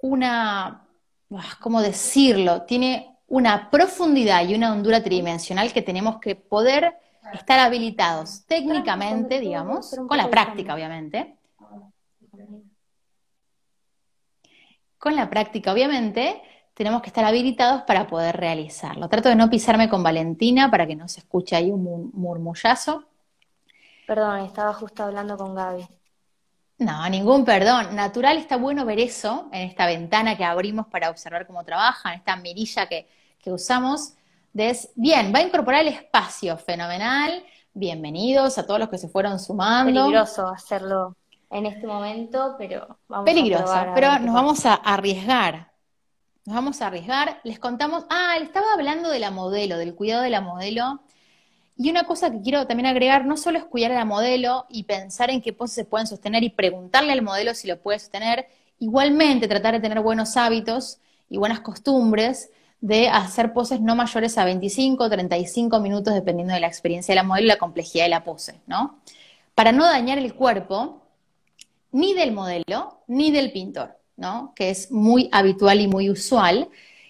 una, ah, ¿cómo decirlo? Tiene una profundidad y una hondura tridimensional que tenemos que poder estar habilitados técnicamente, digamos, con la práctica, obviamente. Con la práctica, obviamente, tenemos que estar habilitados para poder realizarlo. Trato de no pisarme con Valentina para que no se escuche ahí un murmullazo. Perdón, estaba justo hablando con Gaby. No, ningún perdón. Natural está bueno ver eso en esta ventana que abrimos para observar cómo trabajan, esta mirilla que, que usamos bien, va a incorporar el espacio, fenomenal. Bienvenidos a todos los que se fueron sumando. Peligroso hacerlo en este momento, pero vamos a pero nos vamos a arriesgar. Nos vamos a arriesgar. Les contamos, ah, estaba hablando de la modelo, del cuidado de la modelo. Y una cosa que quiero también agregar, no solo es cuidar a la modelo y pensar en qué poses se pueden sostener y preguntarle al modelo si lo puede sostener, igualmente tratar de tener buenos hábitos y buenas costumbres, de hacer poses no mayores a 25 o 35 minutos, dependiendo de la experiencia de la modelo y la complejidad de la pose, ¿no? Para no dañar el cuerpo ni del modelo ni del pintor, ¿no? Que es muy habitual y muy usual.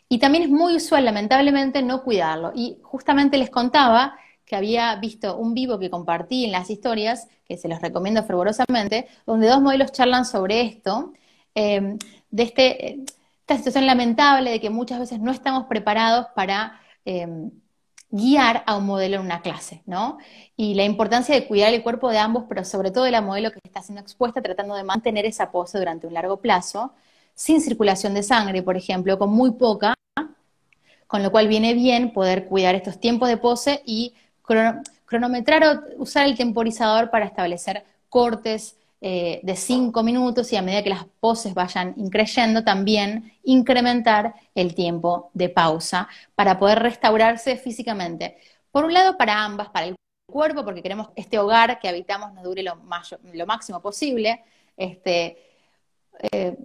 Y también es muy usual, lamentablemente, no cuidarlo. Y justamente les contaba que había visto un vivo que compartí en las historias, que se los recomiendo fervorosamente, donde dos modelos charlan sobre esto, eh, de este, eh, esta situación lamentable de que muchas veces no estamos preparados para em, guiar a un modelo en una clase, ¿no? Y la importancia de cuidar el cuerpo de ambos, pero sobre todo de la modelo que está siendo expuesta, tratando de mantener esa pose durante un largo plazo, sin circulación de sangre, por ejemplo, con muy poca, con lo cual viene bien poder cuidar estos tiempos de pose y cronometrar o usar el temporizador para establecer cortes eh, de 5 minutos y a medida que las poses vayan increyendo, también incrementar el tiempo de pausa para poder restaurarse físicamente. Por un lado, para ambas, para el cuerpo, porque queremos que este hogar que habitamos nos dure lo, lo máximo posible. Este, eh,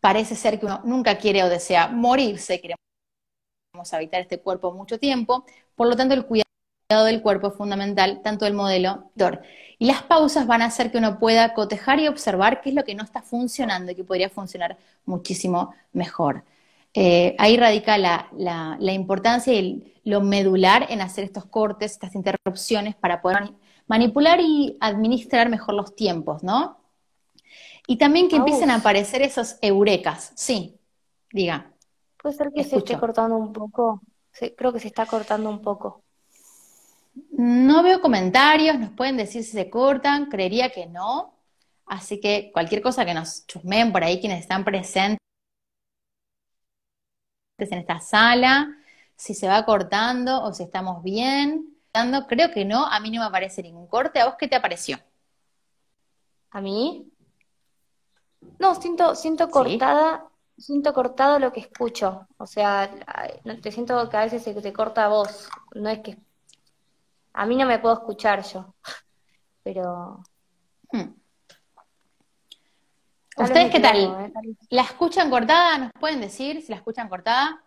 parece ser que uno nunca quiere o desea morirse, queremos habitar este cuerpo mucho tiempo. Por lo tanto, el cuidado del cuerpo fundamental, tanto el modelo Y las pausas van a hacer que uno pueda cotejar y observar qué es lo que no está funcionando y que podría funcionar muchísimo mejor. Eh, ahí radica la, importancia y lo medular en hacer estos cortes, estas interrupciones para poder manipular y administrar mejor los tiempos, ¿no? Y también que empiecen a aparecer esos eurecas, sí, diga. Puede ser que se esté cortando un poco, creo que se está cortando un poco. No veo comentarios, nos pueden decir si se cortan, creería que no. Así que cualquier cosa que nos chusmen por ahí quienes están presentes en esta sala, si se va cortando o si estamos bien. Creo que no, a mí no me aparece ningún corte. ¿A vos qué te apareció? ¿A mí? No, siento, siento cortada, siento cortado lo que escucho. O sea, te siento que a veces se te corta voz. No es que a mí no me puedo escuchar yo, pero... Hmm. ¿Ustedes qué tal? Eh, ¿La escuchan cortada? ¿Nos pueden decir si la escuchan cortada?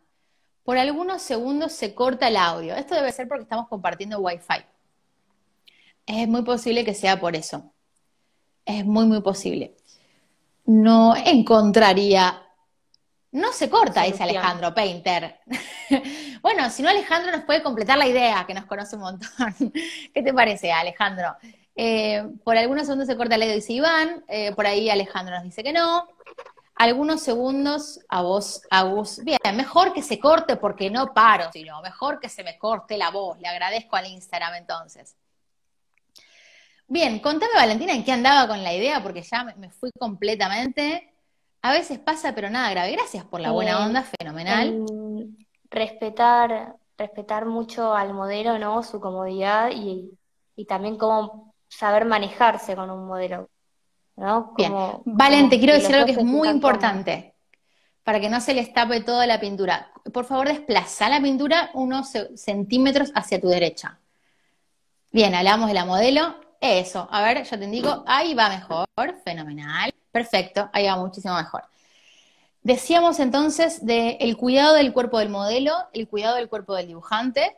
Por algunos segundos se corta el audio. Esto debe ser porque estamos compartiendo Wi-Fi. Es muy posible que sea por eso. Es muy, muy posible. No encontraría no se corta, dice Alejandro Painter. bueno, si no Alejandro nos puede completar la idea, que nos conoce un montón. ¿Qué te parece, Alejandro? Eh, por algunos segundos se corta el dedo, dice Iván. Eh, por ahí Alejandro nos dice que no. Algunos segundos a vos, a vos. Bien, mejor que se corte porque no paro, sino mejor que se me corte la voz. Le agradezco al Instagram entonces. Bien, contame Valentina en qué andaba con la idea, porque ya me fui completamente. A veces pasa, pero nada grave. Gracias por la buena eh, onda, fenomenal. Em, respetar, respetar mucho al modelo, ¿no? Su comodidad y, también cómo saber manejarse con un modelo. ¿no? quiero decir algo que es muy importante. Para que no se les tape toda la pintura. Por favor, desplaza la pintura unos centímetros hacia tu derecha. Bien, hablamos de la modelo. Eso. A ver, yo te indico. Ahí va mejor. Fenomenal. Perfecto, ahí va muchísimo mejor. Decíamos entonces del cuidado del cuerpo del modelo, el cuidado del cuerpo del dibujante,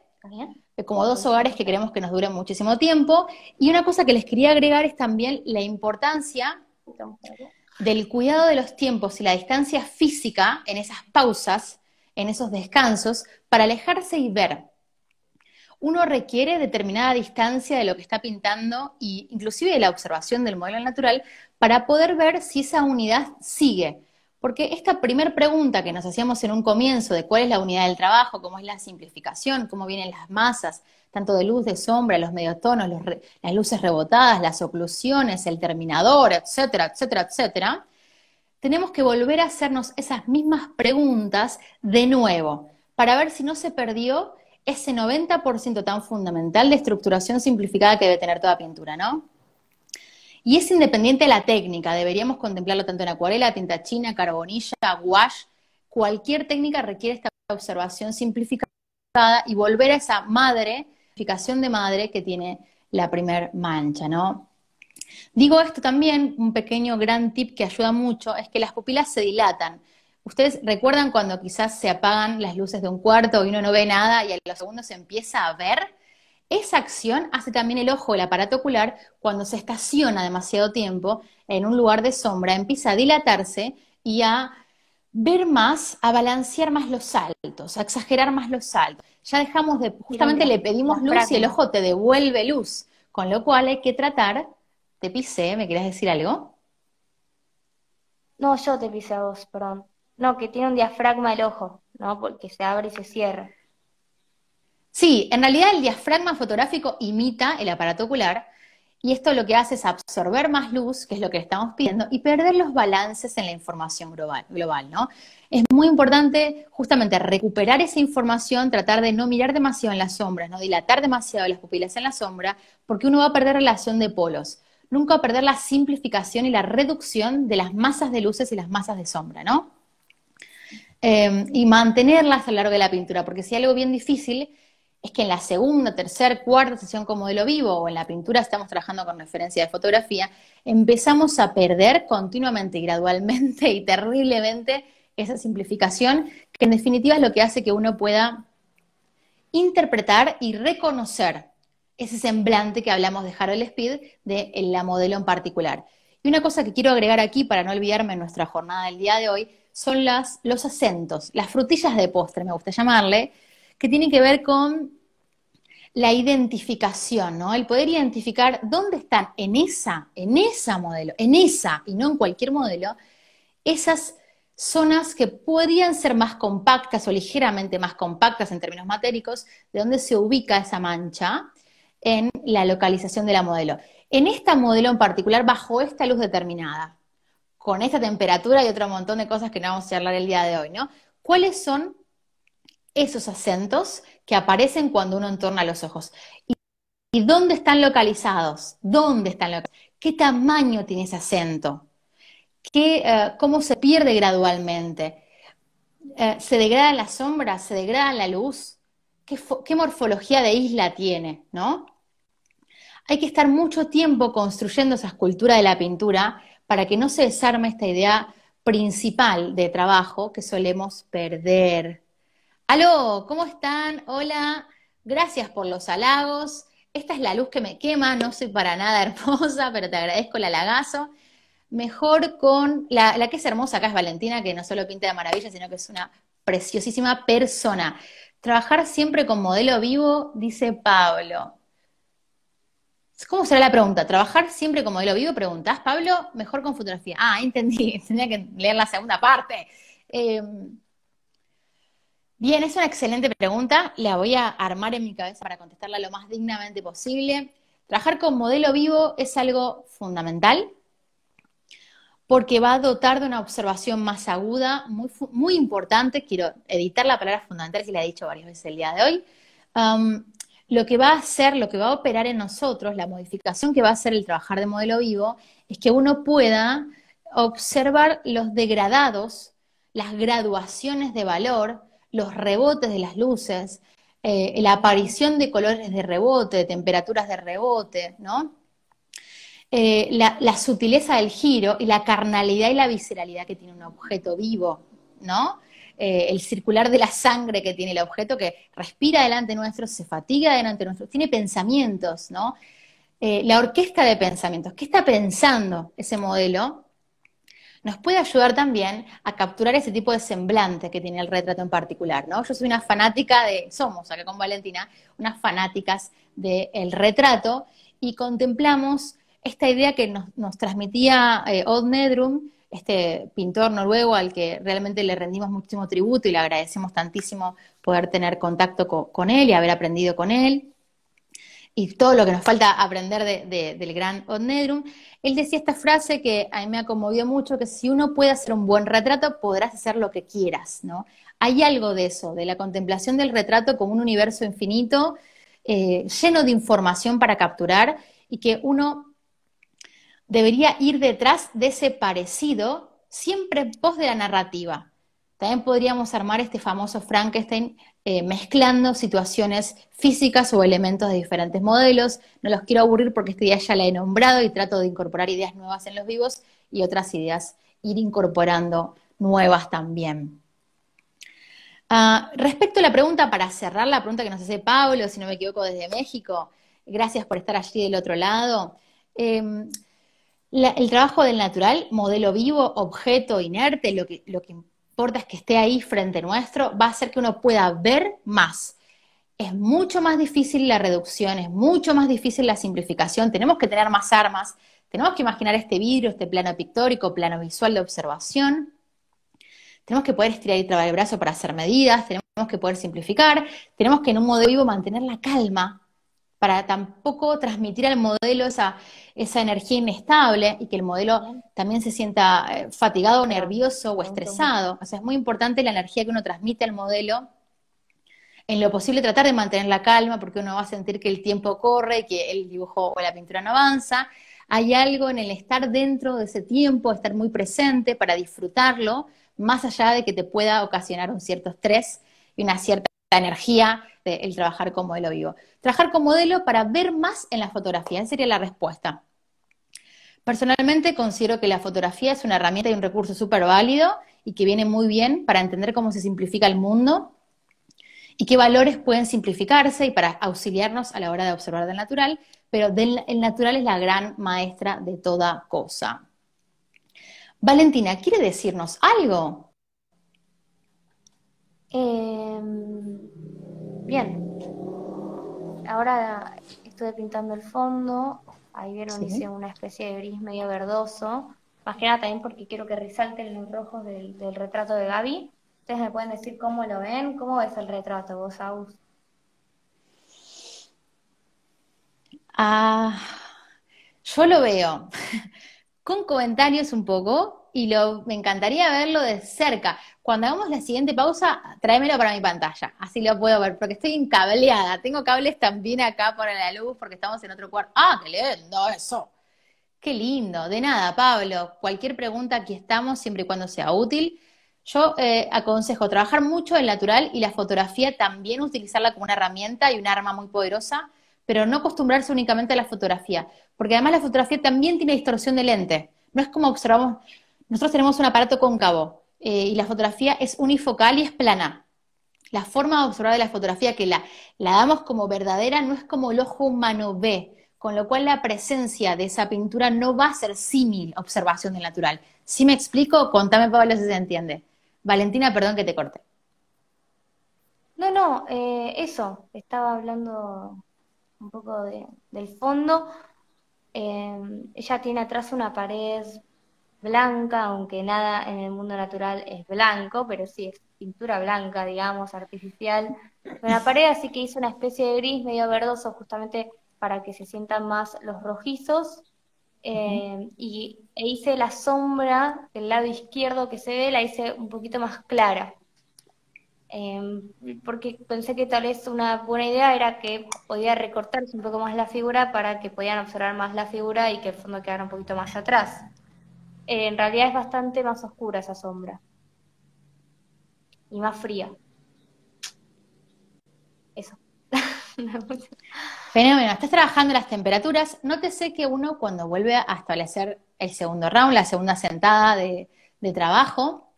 como dos hogares que queremos que nos duren muchísimo tiempo. Y una cosa que les quería agregar es también la importancia del cuidado de los tiempos y la distancia física en esas pausas, en esos descansos, para alejarse y ver uno requiere determinada distancia de lo que está pintando e inclusive de la observación del modelo natural para poder ver si esa unidad sigue. Porque esta primera pregunta que nos hacíamos en un comienzo de cuál es la unidad del trabajo, cómo es la simplificación, cómo vienen las masas, tanto de luz, de sombra, los mediotonos, tonos, las luces rebotadas, las oclusiones, el terminador, etcétera, etcétera, etcétera, tenemos que volver a hacernos esas mismas preguntas de nuevo para ver si no se perdió ese 90% tan fundamental de estructuración simplificada que debe tener toda pintura, ¿no? Y es independiente de la técnica, deberíamos contemplarlo tanto en acuarela, tinta china, carbonilla, gouache, cualquier técnica requiere esta observación simplificada y volver a esa madre, simplificación de madre que tiene la primer mancha, ¿no? Digo esto también, un pequeño gran tip que ayuda mucho, es que las pupilas se dilatan. ¿Ustedes recuerdan cuando quizás se apagan las luces de un cuarto y uno no ve nada y a los segundos se empieza a ver? Esa acción hace también el ojo, el aparato ocular, cuando se estaciona demasiado tiempo en un lugar de sombra, empieza a dilatarse y a ver más, a balancear más los saltos, a exagerar más los saltos. Ya dejamos de, justamente le pedimos luz y el ojo te devuelve luz, con lo cual hay que tratar, te pisé, ¿me quieres decir algo? No, yo te pisé a vos, perdón. No, que tiene un diafragma el ojo, ¿no? Porque se abre y se cierra. Sí, en realidad el diafragma fotográfico imita el aparato ocular y esto lo que hace es absorber más luz, que es lo que estamos pidiendo, y perder los balances en la información global, global ¿no? Es muy importante justamente recuperar esa información, tratar de no mirar demasiado en las sombras, no dilatar demasiado las pupilas en la sombra, porque uno va a perder relación de polos. Nunca va a perder la simplificación y la reducción de las masas de luces y las masas de sombra, ¿no? Em, y mantenerlas a lo largo de la pintura, porque si algo bien difícil es que en la segunda, tercera, cuarta sesión con modelo vivo o en la pintura estamos trabajando con referencia de fotografía, empezamos a perder continuamente, y gradualmente y terriblemente esa simplificación, que en definitiva es lo que hace que uno pueda interpretar y reconocer ese semblante que hablamos de Harold Speed de la modelo en particular. Y una cosa que quiero agregar aquí para no olvidarme en nuestra jornada del día de hoy son los acentos, las frutillas de postre, me gusta llamarle, que tienen que ver con la identificación, El poder identificar dónde están en esa, en esa modelo, en esa y no en cualquier modelo, esas zonas que podrían ser más compactas o ligeramente más compactas en términos matéricos, de dónde se ubica esa mancha en la localización de la modelo. En esta modelo en particular, bajo esta luz determinada con esta temperatura y otro montón de cosas que no vamos a hablar el día de hoy, ¿no? ¿Cuáles son esos acentos que aparecen cuando uno entorna los ojos? ¿Y, dónde están localizados? ¿Dónde están ¿Qué tamaño tiene ese acento? Eh, ¿Cómo se pierde gradualmente? Eh, ¿Se degrada la sombra? ¿Se degrada la luz? ¿Qué, ¿Qué morfología de isla tiene? ¿No? Hay que estar mucho tiempo construyendo esa escultura de la pintura para que no se desarme esta idea principal de trabajo que solemos perder. Aló, ¿cómo están? Hola, gracias por los halagos. Esta es la luz que me quema, no soy para nada hermosa, pero te agradezco el halagazo. Mejor con la, que es hermosa acá es Valentina, que no solo pinta de maravilla, sino que es una preciosísima persona. Trabajar siempre con modelo vivo, dice Pablo. ¿Cómo será la pregunta? ¿Trabajar siempre con modelo vivo? preguntas. Pablo, mejor con fotografía. Ah, entendí, tenía que leer la segunda parte. Em, bien, es una excelente pregunta, la voy a armar en mi cabeza para contestarla lo más dignamente posible. Trabajar con modelo vivo es algo fundamental porque va a dotar de una observación más aguda, muy, importante, quiero editar la palabra fundamental, que le he dicho varias veces el día de hoy, lo que va a hacer, lo que va a operar en nosotros, la modificación que va a hacer el trabajar de modelo vivo, es que uno pueda observar los degradados, las graduaciones de valor, los rebotes de las luces, eh, la aparición de colores de rebote, de temperaturas de rebote, ¿no? Eh, la, sutileza del giro y la carnalidad y la visceralidad que tiene un objeto vivo, ¿no? Eh, el circular de la sangre que tiene el objeto, que respira delante nuestro, se fatiga delante nuestro, tiene pensamientos, ¿no? Eh, la orquesta de pensamientos, ¿qué está pensando ese modelo? Nos puede ayudar también a capturar ese tipo de semblante que tiene el retrato en particular, ¿no? Yo soy una fanática de, somos acá con Valentina, unas fanáticas del retrato y contemplamos esta idea que nos, transmitía eh, Old Nedrum este pintor noruego al que realmente le rendimos muchísimo tributo y le agradecemos tantísimo poder tener contacto con él y haber aprendido con él y todo lo que nos falta aprender del gran Odnedrum, él decía esta frase que a mí me ha conmovido mucho, que si uno puede hacer un buen retrato, podrás hacer lo que quieras, ¿no? Hay algo de eso, de la contemplación del retrato como un universo infinito, eh, lleno de información para capturar, y que uno debería ir detrás de ese parecido, siempre pos de la narrativa. También podríamos armar este famoso Frankenstein eh, mezclando situaciones físicas o elementos de diferentes modelos. No los quiero aburrir porque este día ya la he nombrado y trato de incorporar ideas nuevas en los vivos y otras ideas ir incorporando nuevas también. Ah, respecto a la pregunta, para cerrar la pregunta que nos hace Pablo, si no me equivoco, desde México, gracias por estar allí del otro lado. Em, el trabajo del natural, modelo vivo, objeto inerte, lo que, lo que importa es que esté ahí frente nuestro, va a hacer que uno pueda ver más. Es mucho más difícil la reducción, es mucho más difícil la simplificación, tenemos que tener más armas, tenemos que imaginar este vidrio, este plano pictórico, plano visual de observación, tenemos que poder estirar y trabajar el brazo para hacer medidas, tenemos que poder simplificar, tenemos que en un modelo vivo mantener la calma para tampoco transmitir al modelo esa, esa energía inestable y que el modelo también se sienta eh, fatigado, nervioso o estresado. O sea, es muy importante la energía que uno transmite al modelo. En lo posible tratar de mantener la calma porque uno va a sentir que el tiempo corre, que el dibujo o la pintura no avanza. Hay algo en el estar dentro de ese tiempo, estar muy presente para disfrutarlo, más allá de que te pueda ocasionar un cierto estrés y una cierta energía el trabajar con modelo vivo. Trabajar con modelo para ver más en la fotografía, esa sería la respuesta. Personalmente considero que la fotografía es una herramienta y un recurso súper válido y que viene muy bien para entender cómo se simplifica el mundo y qué valores pueden simplificarse y para auxiliarnos a la hora de observar del natural, pero del, el natural es la gran maestra de toda cosa. Valentina, ¿quiere decirnos algo? Em, bien. Ahora estoy pintando el fondo, Ahí vieron, hice una especie de gris medio verdoso. Más que nada también porque quiero que resalten los rojos del, retrato de Gaby. Ustedes me pueden decir cómo lo ven, cómo ves el retrato vos, August. Ah, yo lo veo con comentarios un poco y me encantaría verlo de cerca cuando hagamos la siguiente pausa, tráemelo para mi pantalla, así lo puedo ver, porque estoy encableada. Tengo cables también acá para la luz porque estamos en otro cuarto. ¡Ah, qué lindo eso! Qué lindo. De nada, Pablo. Cualquier pregunta, aquí estamos, siempre y cuando sea útil. Yo eh, aconsejo trabajar mucho el natural y la fotografía también utilizarla como una herramienta y un arma muy poderosa, pero no acostumbrarse únicamente a la fotografía, porque además la fotografía también tiene distorsión de lente. No es como observamos, nosotros tenemos un aparato cóncavo, eh, y la fotografía es unifocal y es plana. La forma de observar de la fotografía que la, damos como verdadera no es como el ojo humano ve, con lo cual la presencia de esa pintura no va a ser símil observación del natural. Si me explico, contame Pablo si se entiende. Valentina, perdón que te corte. No, no, eh, eso, estaba hablando un poco del fondo. Eh, ella tiene atrás una pared blanca, aunque nada en el mundo natural es blanco, pero sí es pintura blanca, digamos, artificial, en la pared, así que hice una especie de gris medio verdoso justamente para que se sientan más los rojizos. Eh, y, e hice la sombra del lado izquierdo que se ve, la hice un poquito más clara. Em, porque pensé que tal vez una buena idea era que podía recortarse un poco más la figura para que podían observar más la figura y que el fondo quedara un poquito más atrás en realidad es bastante más oscura esa sombra. Y más fría. Eso. Fenómeno, estás trabajando las temperaturas. No te sé que uno cuando vuelve a establecer el segundo round, la segunda sentada de, trabajo,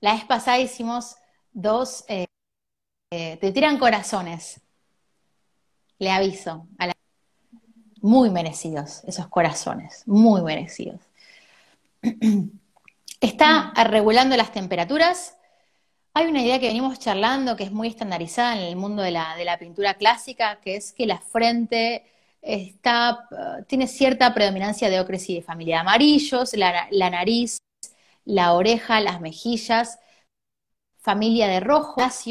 la vez pasada hicimos dos, eh, eh, te tiran corazones. Le aviso a muy merecidos esos corazones, muy merecidos. Está regulando las temperaturas. Hay una idea que venimos charlando que es muy estandarizada en el mundo de la, pintura clásica, que es que la frente eh, tiene cierta predominancia de ocres y de familia de amarillos, la, nariz, la oreja, las mejillas, familia de rojos,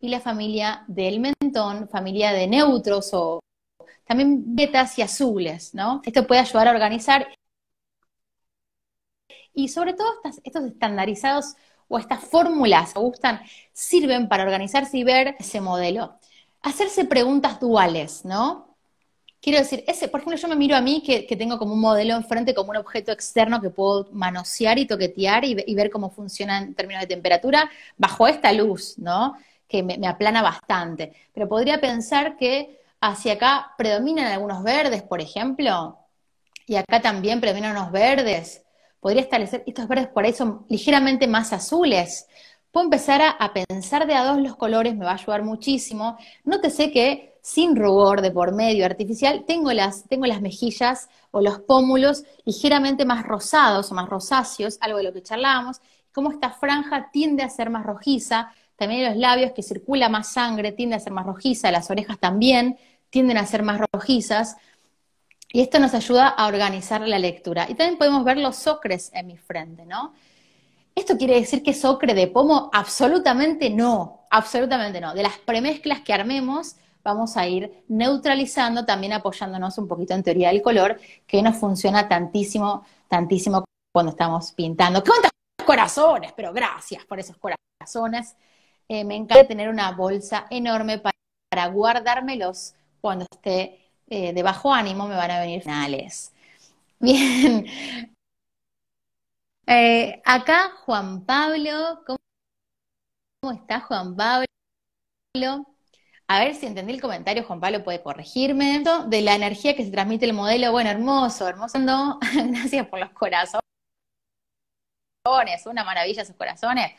y la familia del mentón, familia de neutros o también vetas y azules, ¿no? Esto puede ayudar a organizar y sobre todo estos estandarizados o estas fórmulas que gustan sirven para organizarse y ver ese modelo. Hacerse preguntas duales, ¿no? Quiero decir, ese, por ejemplo, yo me miro a mí que, tengo como un modelo enfrente, como un objeto externo que puedo manosear y toquetear y, ver cómo funciona en términos de temperatura bajo esta luz, ¿no? Que me, me, aplana bastante. Pero podría pensar que hacia acá predominan algunos verdes, por ejemplo, y acá también predominan unos verdes, podría establecer, estos verdes por ahí son ligeramente más azules. Puedo empezar a, pensar de a dos los colores, me va a ayudar muchísimo. Nótese que sin rubor de por medio artificial, tengo las, tengo las mejillas o los pómulos ligeramente más rosados o más rosáceos, algo de lo que charlábamos, como esta franja tiende a ser más rojiza, también los labios que circula más sangre tiende a ser más rojiza, las orejas también tienden a ser más rojizas, y esto nos ayuda a organizar la lectura. Y también podemos ver los socres en mi frente, ¿no? ¿Esto quiere decir que es de pomo? Absolutamente no, absolutamente no. De las premezclas que armemos vamos a ir neutralizando, también apoyándonos un poquito en teoría del color, que nos funciona tantísimo, tantísimo cuando estamos pintando. ¡Cuántos corazones! Pero gracias por esos corazones. Eh, me encanta tener una bolsa enorme para, para guardármelos cuando esté eh, de bajo ánimo, me van a venir finales. Bien. Eh, acá Juan Pablo, ¿cómo, está Juan Pablo? A ver si entendí el comentario, Juan Pablo puede corregirme. De la energía que se transmite el modelo, bueno, hermoso, hermoso. No, gracias por los corazones, una maravilla sus corazones.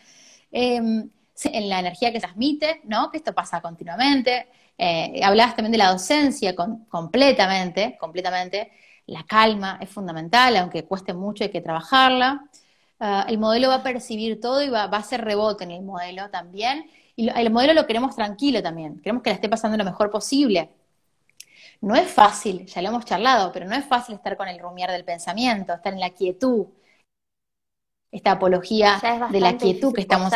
Em, en la energía que se transmite, ¿no? Que esto pasa continuamente. Eh, hablabas también de la docencia completamente, completamente. La calma es fundamental, aunque cueste mucho, hay que trabajarla. Ah, el modelo va a percibir todo y va, a hacer rebote en el modelo también. Y el modelo lo queremos tranquilo también, queremos que la esté pasando lo mejor posible. No es fácil, ya lo hemos charlado, pero no es fácil estar con el rumiar del pensamiento, estar en la quietud. Esta apología de la quietud que estamos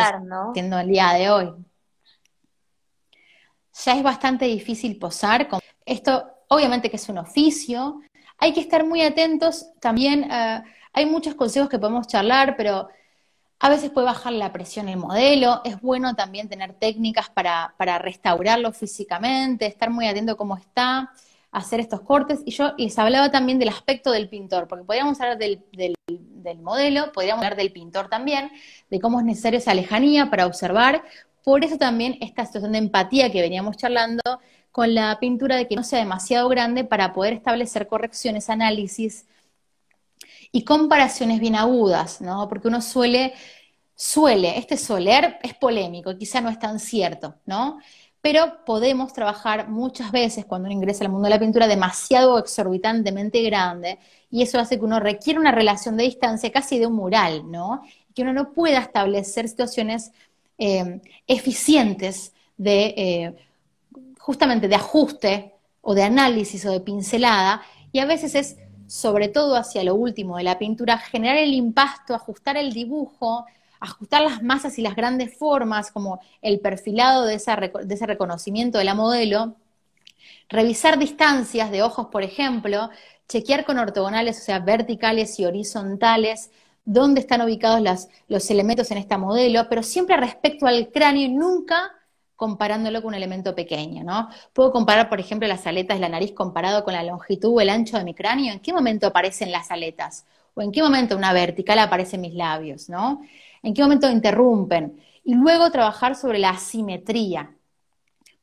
el día de hoy ya es bastante difícil posar. Esto obviamente que es un oficio. Hay que estar muy atentos también. Eh, hay muchos consejos que podemos charlar, pero a veces puede bajar la presión el modelo. Es bueno también tener técnicas para, restaurarlo físicamente, estar muy atento cómo está, hacer estos cortes. Y yo les hablaba también del aspecto del pintor, porque podríamos hablar del, del modelo, podríamos hablar del pintor también, de cómo es necesaria esa lejanía para observar, por eso también esta situación de empatía que veníamos charlando con la pintura de que no sea demasiado grande para poder establecer correcciones, análisis y comparaciones bien agudas, ¿no? Porque uno suele, suele, este soler es polémico, quizá no es tan cierto, ¿no? Pero podemos trabajar muchas veces cuando uno ingresa al mundo de la pintura demasiado exorbitantemente grande y eso hace que uno requiera una relación de distancia casi de un mural, ¿no? Que uno no pueda establecer situaciones Em, eficientes de eh, justamente de ajuste o de análisis o de pincelada, y a veces es, sobre todo hacia lo último de la pintura, generar el impacto, ajustar el dibujo, ajustar las masas y las grandes formas, como el perfilado de, de ese reconocimiento de la modelo, revisar distancias de ojos, por ejemplo, chequear con ortogonales, o sea, verticales y horizontales, dónde están ubicados los elementos en esta modelo, pero siempre respecto al cráneo y nunca comparándolo con un elemento pequeño, ¿no? Puedo comparar, por ejemplo, las aletas de la nariz comparado con la longitud o el ancho de mi cráneo, ¿en qué momento aparecen las aletas? ¿O en qué momento una vertical aparece en mis labios, ¿no? ¿En qué momento interrumpen? Y luego trabajar sobre la asimetría.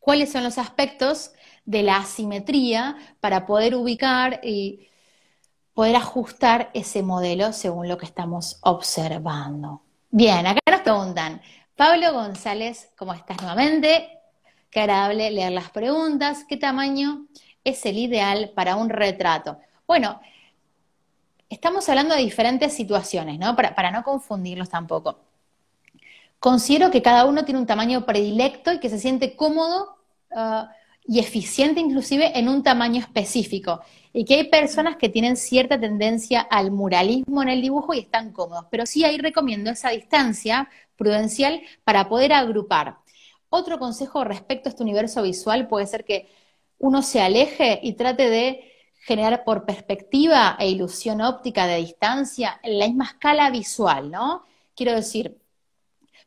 ¿Cuáles son los aspectos de la asimetría para poder ubicar y poder ajustar ese modelo según lo que estamos observando. Bien, acá nos preguntan, Pablo González, ¿cómo estás nuevamente? Qué agradable leer las preguntas. ¿Qué tamaño es el ideal para un retrato? Bueno, estamos hablando de diferentes situaciones, ¿no? Para, no confundirlos tampoco. Considero que cada uno tiene un tamaño predilecto y que se siente cómodo ah, y eficiente inclusive en un tamaño específico. Y que hay personas que tienen cierta tendencia al muralismo en el dibujo y están cómodos. Pero sí ahí recomiendo esa distancia prudencial para poder agrupar. Otro consejo respecto a este universo visual puede ser que uno se aleje y trate de generar por perspectiva e ilusión óptica de distancia en la misma escala visual, ¿no? Quiero decir,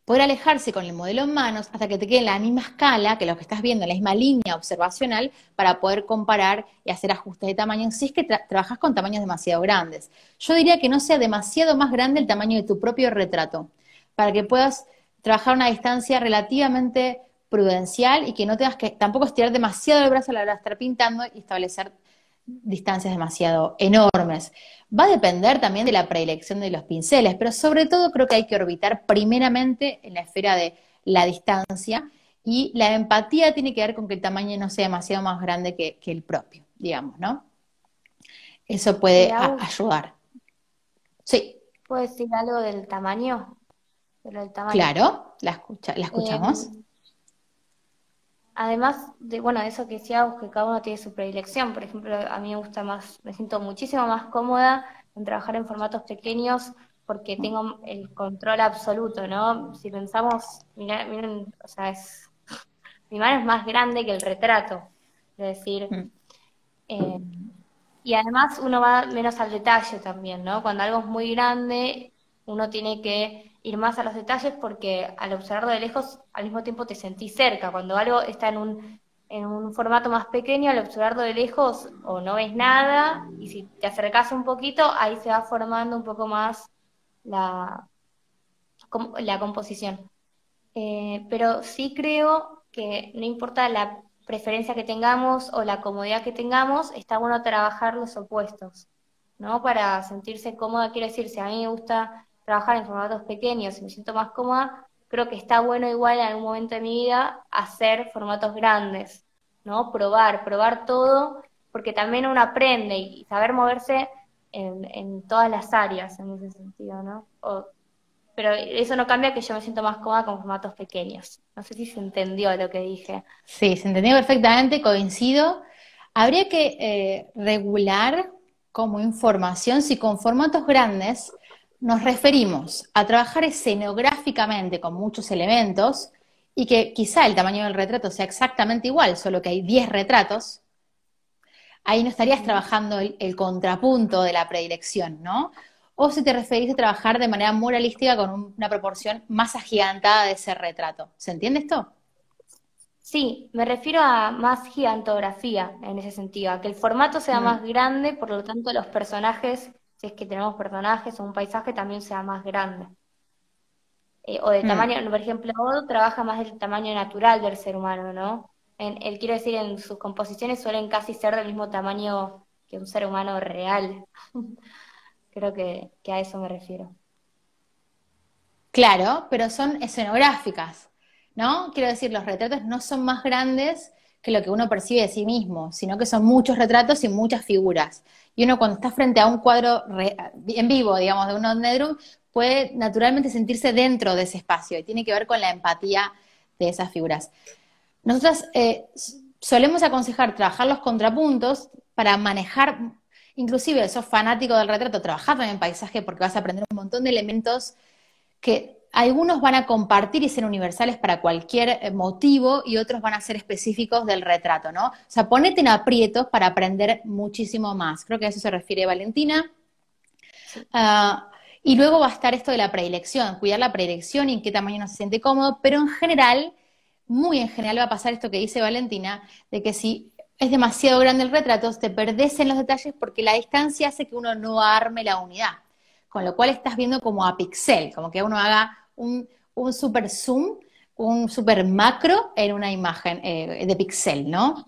poder alejarse con el modelo en manos hasta que te quede en la misma escala que lo que estás viendo, en la misma línea observacional, para poder comparar y hacer ajustes de tamaño si es que trabajas con tamaños demasiado grandes. Yo diría que no sea demasiado más grande el tamaño de tu propio retrato, para que puedas trabajar a una distancia relativamente prudencial y que no tengas que tampoco estirar demasiado el brazo a la hora de estar pintando y establecer distancias demasiado enormes. Va a depender también de la predilección de los pinceles, pero sobre todo creo que hay que orbitar primeramente en la esfera de la distancia y la empatía tiene que ver con que el tamaño no sea demasiado más grande que, el propio, digamos, ¿no? Eso puede ayudar. Sí. ¿Puedes decir algo del tamaño? Claro, la, escucha, la escuchamos. Em, Además de, bueno, eso que decíamos, que cada uno tiene su predilección. Por ejemplo, a mí me gusta más, me siento muchísimo más cómoda en trabajar en formatos pequeños porque tengo el control absoluto, ¿no? Si pensamos, miren, o sea, es, mi mano es más grande que el retrato. Es decir, mm. eh, y además uno va menos al detalle también, ¿no? Cuando algo es muy grande, uno tiene que ir más a los detalles porque al observarlo de lejos al mismo tiempo te sentís cerca. Cuando algo está en un, en un formato más pequeño, al observarlo de lejos o no ves nada y si te acercas un poquito, ahí se va formando un poco más la, composición. Eh, pero sí creo que no importa la preferencia que tengamos o la comodidad que tengamos, está bueno trabajar los opuestos, ¿no? Para sentirse cómoda, quiero decir, si a mí me gusta trabajar en formatos pequeños y me siento más cómoda, creo que está bueno igual en algún momento de mi vida hacer formatos grandes, ¿no? Probar, probar todo, porque también uno aprende y saber moverse en, todas las áreas en ese sentido, ¿no? pero eso no cambia que yo me siento más cómoda con formatos pequeños. No sé si se entendió lo que dije. Sí, se entendió perfectamente, coincido. Habría que eh, regular como información si con formatos grandes nos referimos a trabajar escenográficamente con muchos elementos y que quizá el tamaño del retrato sea exactamente igual, solo que hay 10 retratos, ahí no estarías trabajando el, contrapunto de la predilección, ¿no? O si te referís a trabajar de manera muralística con una proporción más agigantada de ese retrato. ¿Se entiende esto? Sí, me refiero a más gigantografía en ese sentido, a que el formato sea mm. más grande, por lo tanto los personajes si es que tenemos personajes o un paisaje también sea más grande. Eh, o de mm. tamaño, por ejemplo, Odo trabaja más del tamaño natural del ser humano, ¿no? él quiero decir, en sus composiciones suelen casi ser del mismo tamaño que un ser humano real. Creo que, que a eso me refiero. Claro, pero son escenográficas, ¿no? Quiero decir, los retratos no son más grandes que lo que uno percibe de sí mismo, sino que son muchos retratos y muchas figuras. Y uno cuando está frente a un cuadro en vivo, digamos, de un Nedrum, puede naturalmente sentirse dentro de ese espacio y tiene que ver con la empatía de esas figuras. Nosotras eh, solemos aconsejar trabajar los contrapuntos para manejar, inclusive sos fanático del retrato, trabajar en paisaje porque vas a aprender un montón de elementos que algunos van a compartir y ser universales para cualquier eh, motivo y otros van a ser específicos del retrato, ¿no? O sea, ponete en aprietos para aprender muchísimo más. Creo que a eso se refiere Valentina. Ah, y luego va a estar esto de la predilección, cuidar la predilección y en qué tamaño uno se siente cómodo, pero en general, muy en general va a pasar esto que dice Valentina, de que si es demasiado grande el retrato, te perdés en los detalles porque la distancia hace que uno no arme la unidad con lo cual estás viendo como a pixel, como que uno haga un, super zoom, un super macro en una imagen eh, de pixel, ¿no?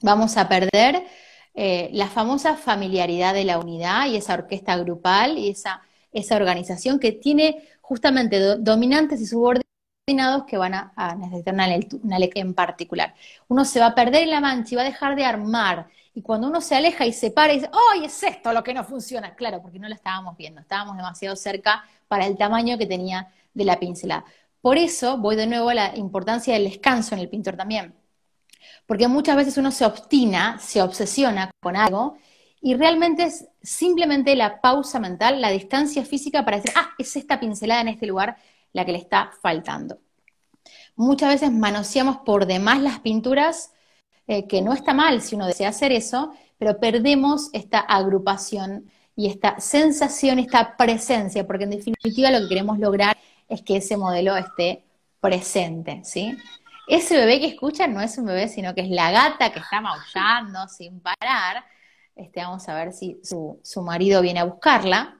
Vamos a perder eh, la famosa familiaridad de la unidad y esa orquesta grupal y esa, esa organización que tiene justamente dominantes y subordinados que van a, necesitar una, en particular. Uno se va a perder en la mancha y va a dejar de armar. Y cuando uno se aleja y se para y dice, ¡ay, es esto lo que no funciona! Claro, porque no lo estábamos viendo, estábamos demasiado cerca para el tamaño que tenía de la pincelada. Por eso voy de nuevo a la importancia del descanso en el pintor también. Porque muchas veces uno se obstina, se obsesiona con algo y realmente es simplemente la pausa mental, la distancia física para decir, ah, es esta pincelada en este lugar la que le está faltando. Muchas veces manoseamos por demás las pinturas, eh, que no está mal si uno desea hacer eso, pero perdemos esta agrupación y esta sensación, esta presencia, porque en definitiva lo que queremos lograr es que ese modelo esté presente, ¿sí? Ese bebé que escuchan no es un bebé, sino que es la gata que está maullando sin parar. Este, vamos a ver si su, marido viene a buscarla.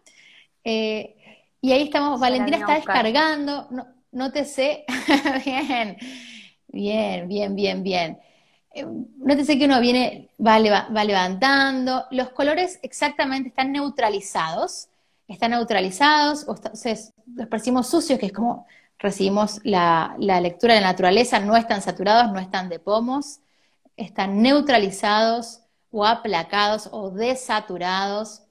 Eh, y ahí estamos, Valentina está descargando, no, no te sé, bien, bien, bien, bien, bien. Eh, no te sé que uno viene, va, levantando, los colores exactamente están neutralizados, están neutralizados, o sea, los percibimos sucios, que es como recibimos la, la lectura de la naturaleza, no están saturados, no están de pomos, están neutralizados o aplacados o desaturados.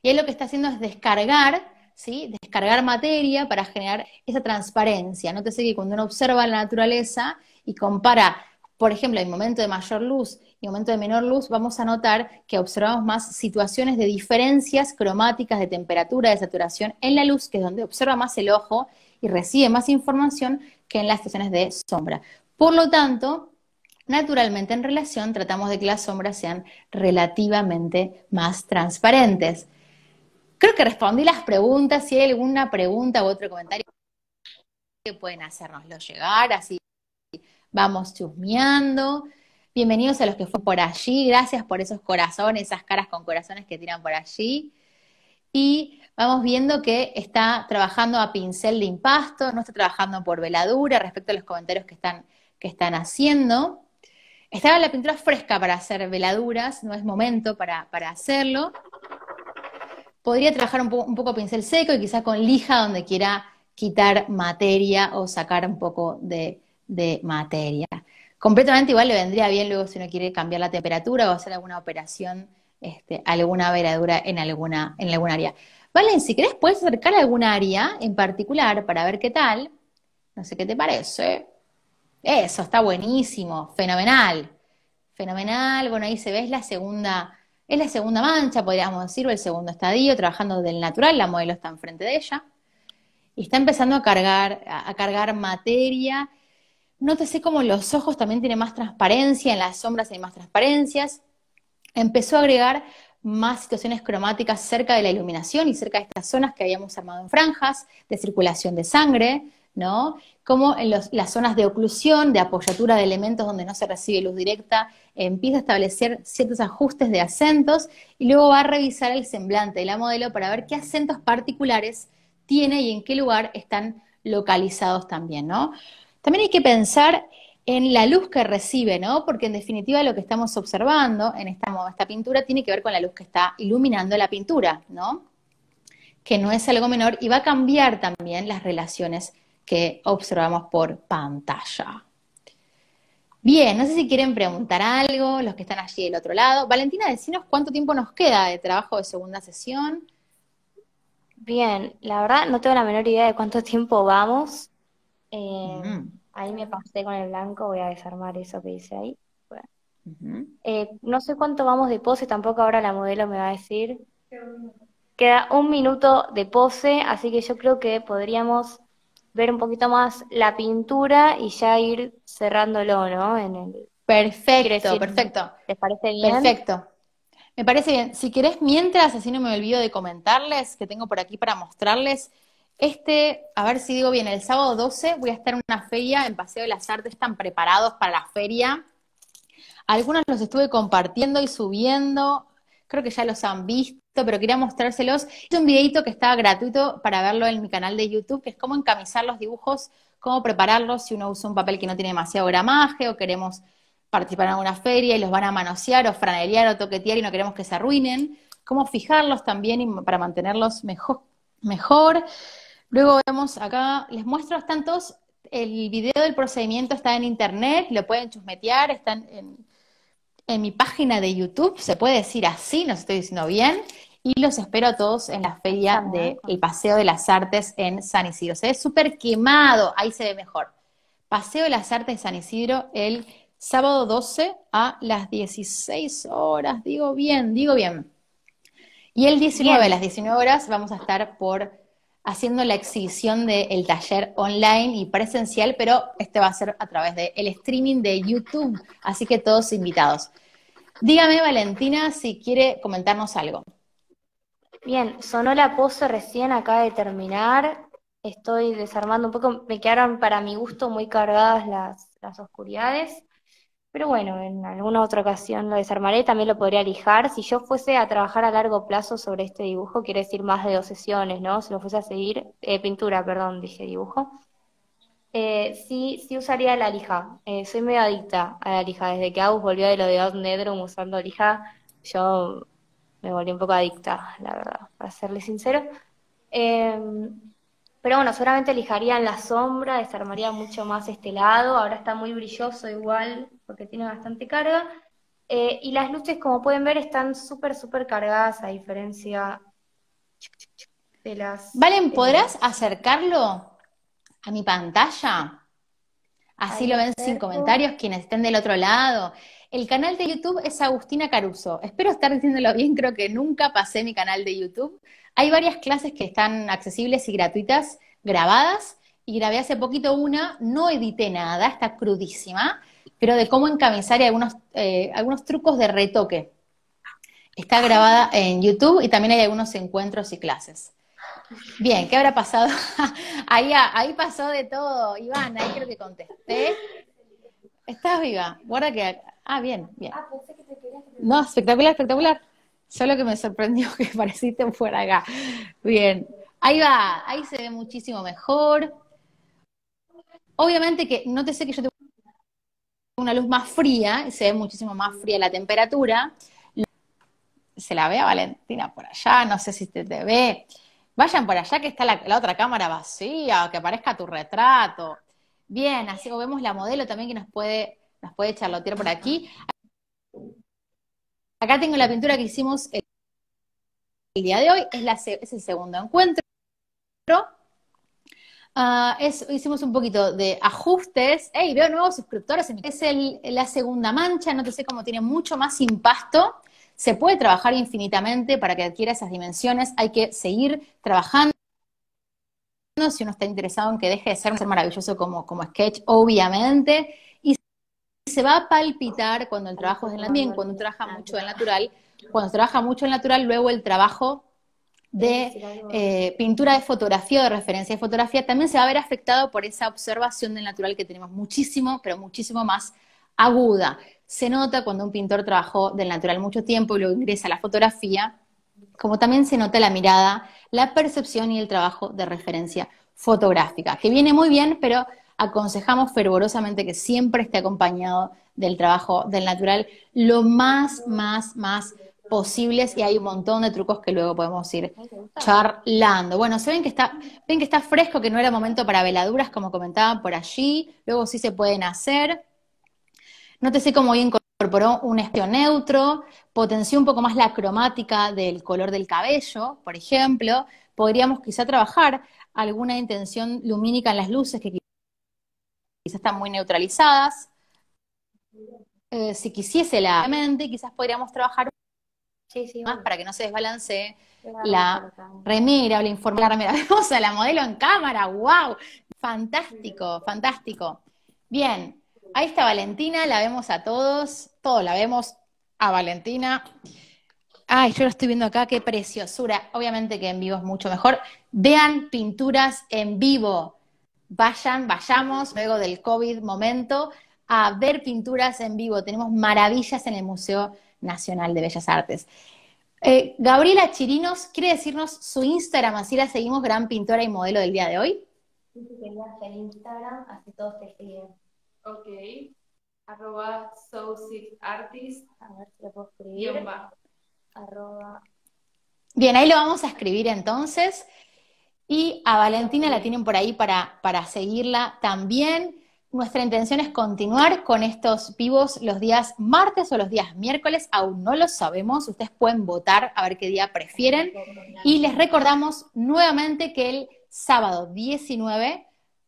Y ahí lo que está haciendo es descargar Descargar materia para generar esa transparencia. No te que cuando uno observa la naturaleza y compara, por ejemplo, el momento de mayor luz y el momento de menor luz, vamos a notar que observamos más situaciones de diferencias cromáticas de temperatura, de saturación en la luz, que es donde observa más el ojo y recibe más información que en las situaciones de sombra. Por lo tanto, naturalmente en relación tratamos de que las sombras sean relativamente más transparentes. Creo que respondí las preguntas. Si hay alguna pregunta u otro comentario que pueden hacérnoslo llegar, así vamos chusmeando. Bienvenidos a los que fue por allí. Gracias por esos corazones, esas caras con corazones que tiran por allí. Y vamos viendo que está trabajando a pincel de impasto, no está trabajando por veladura respecto a los comentarios que están, que están haciendo. Estaba la pintura fresca para hacer veladuras, no es momento para, para hacerlo podría trabajar un, poco poco pincel seco y quizás con lija donde quiera quitar materia o sacar un poco de, materia. Completamente igual le vendría bien luego si uno quiere cambiar la temperatura o hacer alguna operación, este, alguna veradura en alguna, en algún área. Valen, si querés puedes acercar algún área en particular para ver qué tal. No sé qué te parece. Eso, está buenísimo, fenomenal. Fenomenal, bueno, ahí se ve, la segunda, es la segunda mancha, podríamos decir, o el segundo estadio, trabajando del natural, la modelo está enfrente de ella, y está empezando a cargar, a, cargar materia. Nótese cómo los ojos también tienen más transparencia, en las sombras hay más transparencias. Empezó a agregar más situaciones cromáticas cerca de la iluminación y cerca de estas zonas que habíamos armado en franjas de circulación de sangre, ¿no? como en las zonas de oclusión, de apoyatura de elementos donde no se recibe luz directa, empieza a establecer ciertos ajustes de acentos y luego va a revisar el semblante de la modelo para ver qué acentos particulares tiene y en qué lugar están localizados también, ¿no? También hay que pensar en la luz que recibe, ¿no? Porque en definitiva lo que estamos observando en esta, esta pintura tiene que ver con la luz que está iluminando la pintura, ¿no? Que no es algo menor y va a cambiar también las relaciones que observamos por pantalla. Bien, no sé si quieren preguntar algo, los que están allí del otro lado. Valentina, decinos cuánto tiempo nos queda de trabajo de segunda sesión. Bien, la verdad no tengo la menor idea de cuánto tiempo vamos. Eh, ahí me pasé con el blanco, voy a desarmar eso que dice ahí. Eh, no sé cuánto vamos de pose, tampoco ahora la modelo me va a decir. Queda un minuto de pose, así que yo creo que podríamos ver un poquito más la pintura y ya ir cerrándolo, ¿no? En el, perfecto, perfecto. ¿Les parece bien? Perfecto. Me parece bien. Si querés, mientras, así no me olvido de comentarles, que tengo por aquí para mostrarles, este, a ver si digo bien, el sábado 12 voy a estar en una feria en Paseo de las Artes, están preparados para la feria. Algunos los estuve compartiendo y subiendo, creo que ya los han visto, pero quería mostrárselos. Hice un videito que está gratuito para verlo en mi canal de YouTube, que es cómo encamisar los dibujos, cómo prepararlos si uno usa un papel que no tiene demasiado gramaje o queremos participar en una feria y los van a manosear o franelear o toquetear y no queremos que se arruinen. Cómo fijarlos también y para mantenerlos mejor. mejor. Luego vemos acá, les muestro, tantos el video del procedimiento está en internet, lo pueden chusmetear, están en en mi página de YouTube, se puede decir así, no estoy diciendo bien, y los espero a todos en la feria del el Paseo de las Artes en San Isidro. Se ve súper quemado, ahí se ve mejor. Paseo de las Artes en San Isidro el sábado 12 a las 16 horas, digo bien, digo bien. Y el 19 a las 19 horas vamos a estar por haciendo la exhibición del taller online y presencial, pero este va a ser a través del streaming de YouTube, así que todos invitados. Dígame, Valentina, si quiere comentarnos algo. Bien, sonó la pose recién, acaba de terminar. Estoy desarmando un poco, me quedaron para mi gusto muy cargadas las oscuridades. Pero bueno, en alguna otra ocasión lo desarmaré, también lo podría lijar. Si yo fuese a trabajar a largo plazo sobre este dibujo, quiere decir más de dos sesiones, ¿no? Si lo fuese a seguir, eh, pintura, perdón, dije dibujo. Eh, sí, sí usaría la lija. Eh, soy medio adicta a la lija. Desde que August volvió de lo de Odd Nedrum usando lija, yo me volví un poco adicta, la verdad, para serle sincero. Em, pero bueno, seguramente lijarían la sombra, desarmaría mucho más este lado, ahora está muy brilloso igual, porque tiene bastante carga. Eh, y las luces, como pueden ver, están súper, súper cargadas, a diferencia de las... Valen, ¿podrás acercarlo a mi pantalla? Así lo ven sin comentarios quienes estén del otro lado. El canal de YouTube es Agustina Caruso. Espero estar diciéndolo bien, creo que nunca pasé mi canal de YouTube, hay varias clases que están accesibles y gratuitas, grabadas, y grabé hace poquito una, no edité nada, está crudísima, pero de cómo encabezar y algunos, eh, algunos trucos de retoque. Está grabada en YouTube y también hay algunos encuentros y clases. Bien, ¿qué habrá pasado? ahí, ahí pasó de todo, Iván, ahí creo que contesté. ¿Estás viva? Guarda que... Ah, bien, bien. Ah, no, espectacular, espectacular. Solo que me sorprendió que pareciste fuera acá. Bien, ahí va, ahí se ve muchísimo mejor. Obviamente que no te sé que yo tengo una luz más fría, se ve muchísimo más fría la temperatura. Se la ve a Valentina por allá, no sé si te, te ve. Vayan por allá que está la, otra cámara vacía, que aparezca tu retrato. Bien, así vemos la modelo también que nos puede, nos puede charlotear por aquí. Acá tengo la pintura que hicimos eh, el, día de hoy, es, el segundo encuentro. Ah, hicimos un poquito de ajustes. ¡Ey, veo nuevos suscriptores. Es la segunda mancha, no te sé cómo tiene mucho más impasto. Se puede trabajar infinitamente para que adquiera esas dimensiones. Hay que seguir trabajando. Si uno está interesado en que deje de ser, ser maravilloso como, como sketch, obviamente se va a palpitar cuando el trabajo es en cuando trabaja mucho en natural, cuando trabaja mucho en natural, luego el trabajo de eh, pintura de fotografía o de referencia de fotografía también se va a ver afectado por esa observación del natural que tenemos muchísimo, pero muchísimo más aguda. Se nota cuando un pintor trabajó del natural mucho tiempo y luego ingresa a la fotografía, como también se nota la mirada, la percepción y el trabajo de referencia fotográfica, que viene muy bien, pero aconsejamos fervorosamente que siempre esté acompañado del trabajo del natural lo más, más, más posibles y hay un montón de trucos que luego podemos ir charlando. Bueno, se ven que está, ven que está fresco, que no era momento para veladuras, como comentaba por allí, luego sí se pueden hacer. no te sé cómo incorporó un espacio neutro, potenció un poco más la cromática del color del cabello, por ejemplo. Podríamos quizá trabajar alguna intención lumínica en las luces que quizás están muy neutralizadas. Eh, si quisiese la mente, quizás podríamos trabajar sí, más para que no se desbalance la, remera o la La remera, la modelo en cámara, wow, fantástico, fantástico. Bien, ahí está Valentina, la vemos a todos, todos la vemos a Valentina. Ay, yo lo estoy viendo acá, qué preciosura. Obviamente que en vivo es mucho mejor. Vean pinturas en vivo. Vayan, vayamos, luego del COVID momento, a ver pinturas en vivo. Tenemos maravillas en el Museo Nacional de Bellas Artes. Eh, Gabriela Chirinos, ¿quiere decirnos su Instagram? Así la seguimos, gran pintora y modelo del día de hoy. Sí, que el Instagram, así todos te escriben. Ok. Arroba A ver si lo puedo escribir. Bien, ahí lo vamos a escribir entonces. Y a Valentina la tienen por ahí para, para seguirla también. Nuestra intención es continuar con estos vivos los días martes o los días miércoles, aún no lo sabemos, ustedes pueden votar a ver qué día prefieren. Y les recordamos nuevamente que el sábado 19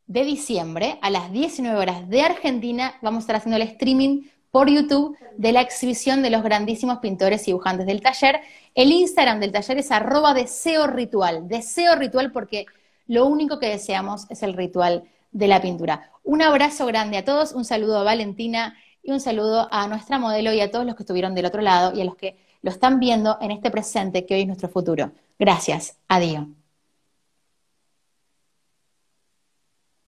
de diciembre a las 19 horas de Argentina vamos a estar haciendo el streaming por YouTube de la exhibición de los grandísimos pintores y dibujantes del taller. El Instagram del taller es arroba deseo ritual, deseo ritual porque lo único que deseamos es el ritual de la pintura. Un abrazo grande a todos, un saludo a Valentina y un saludo a nuestra modelo y a todos los que estuvieron del otro lado y a los que lo están viendo en este presente que hoy es nuestro futuro. Gracias, adiós.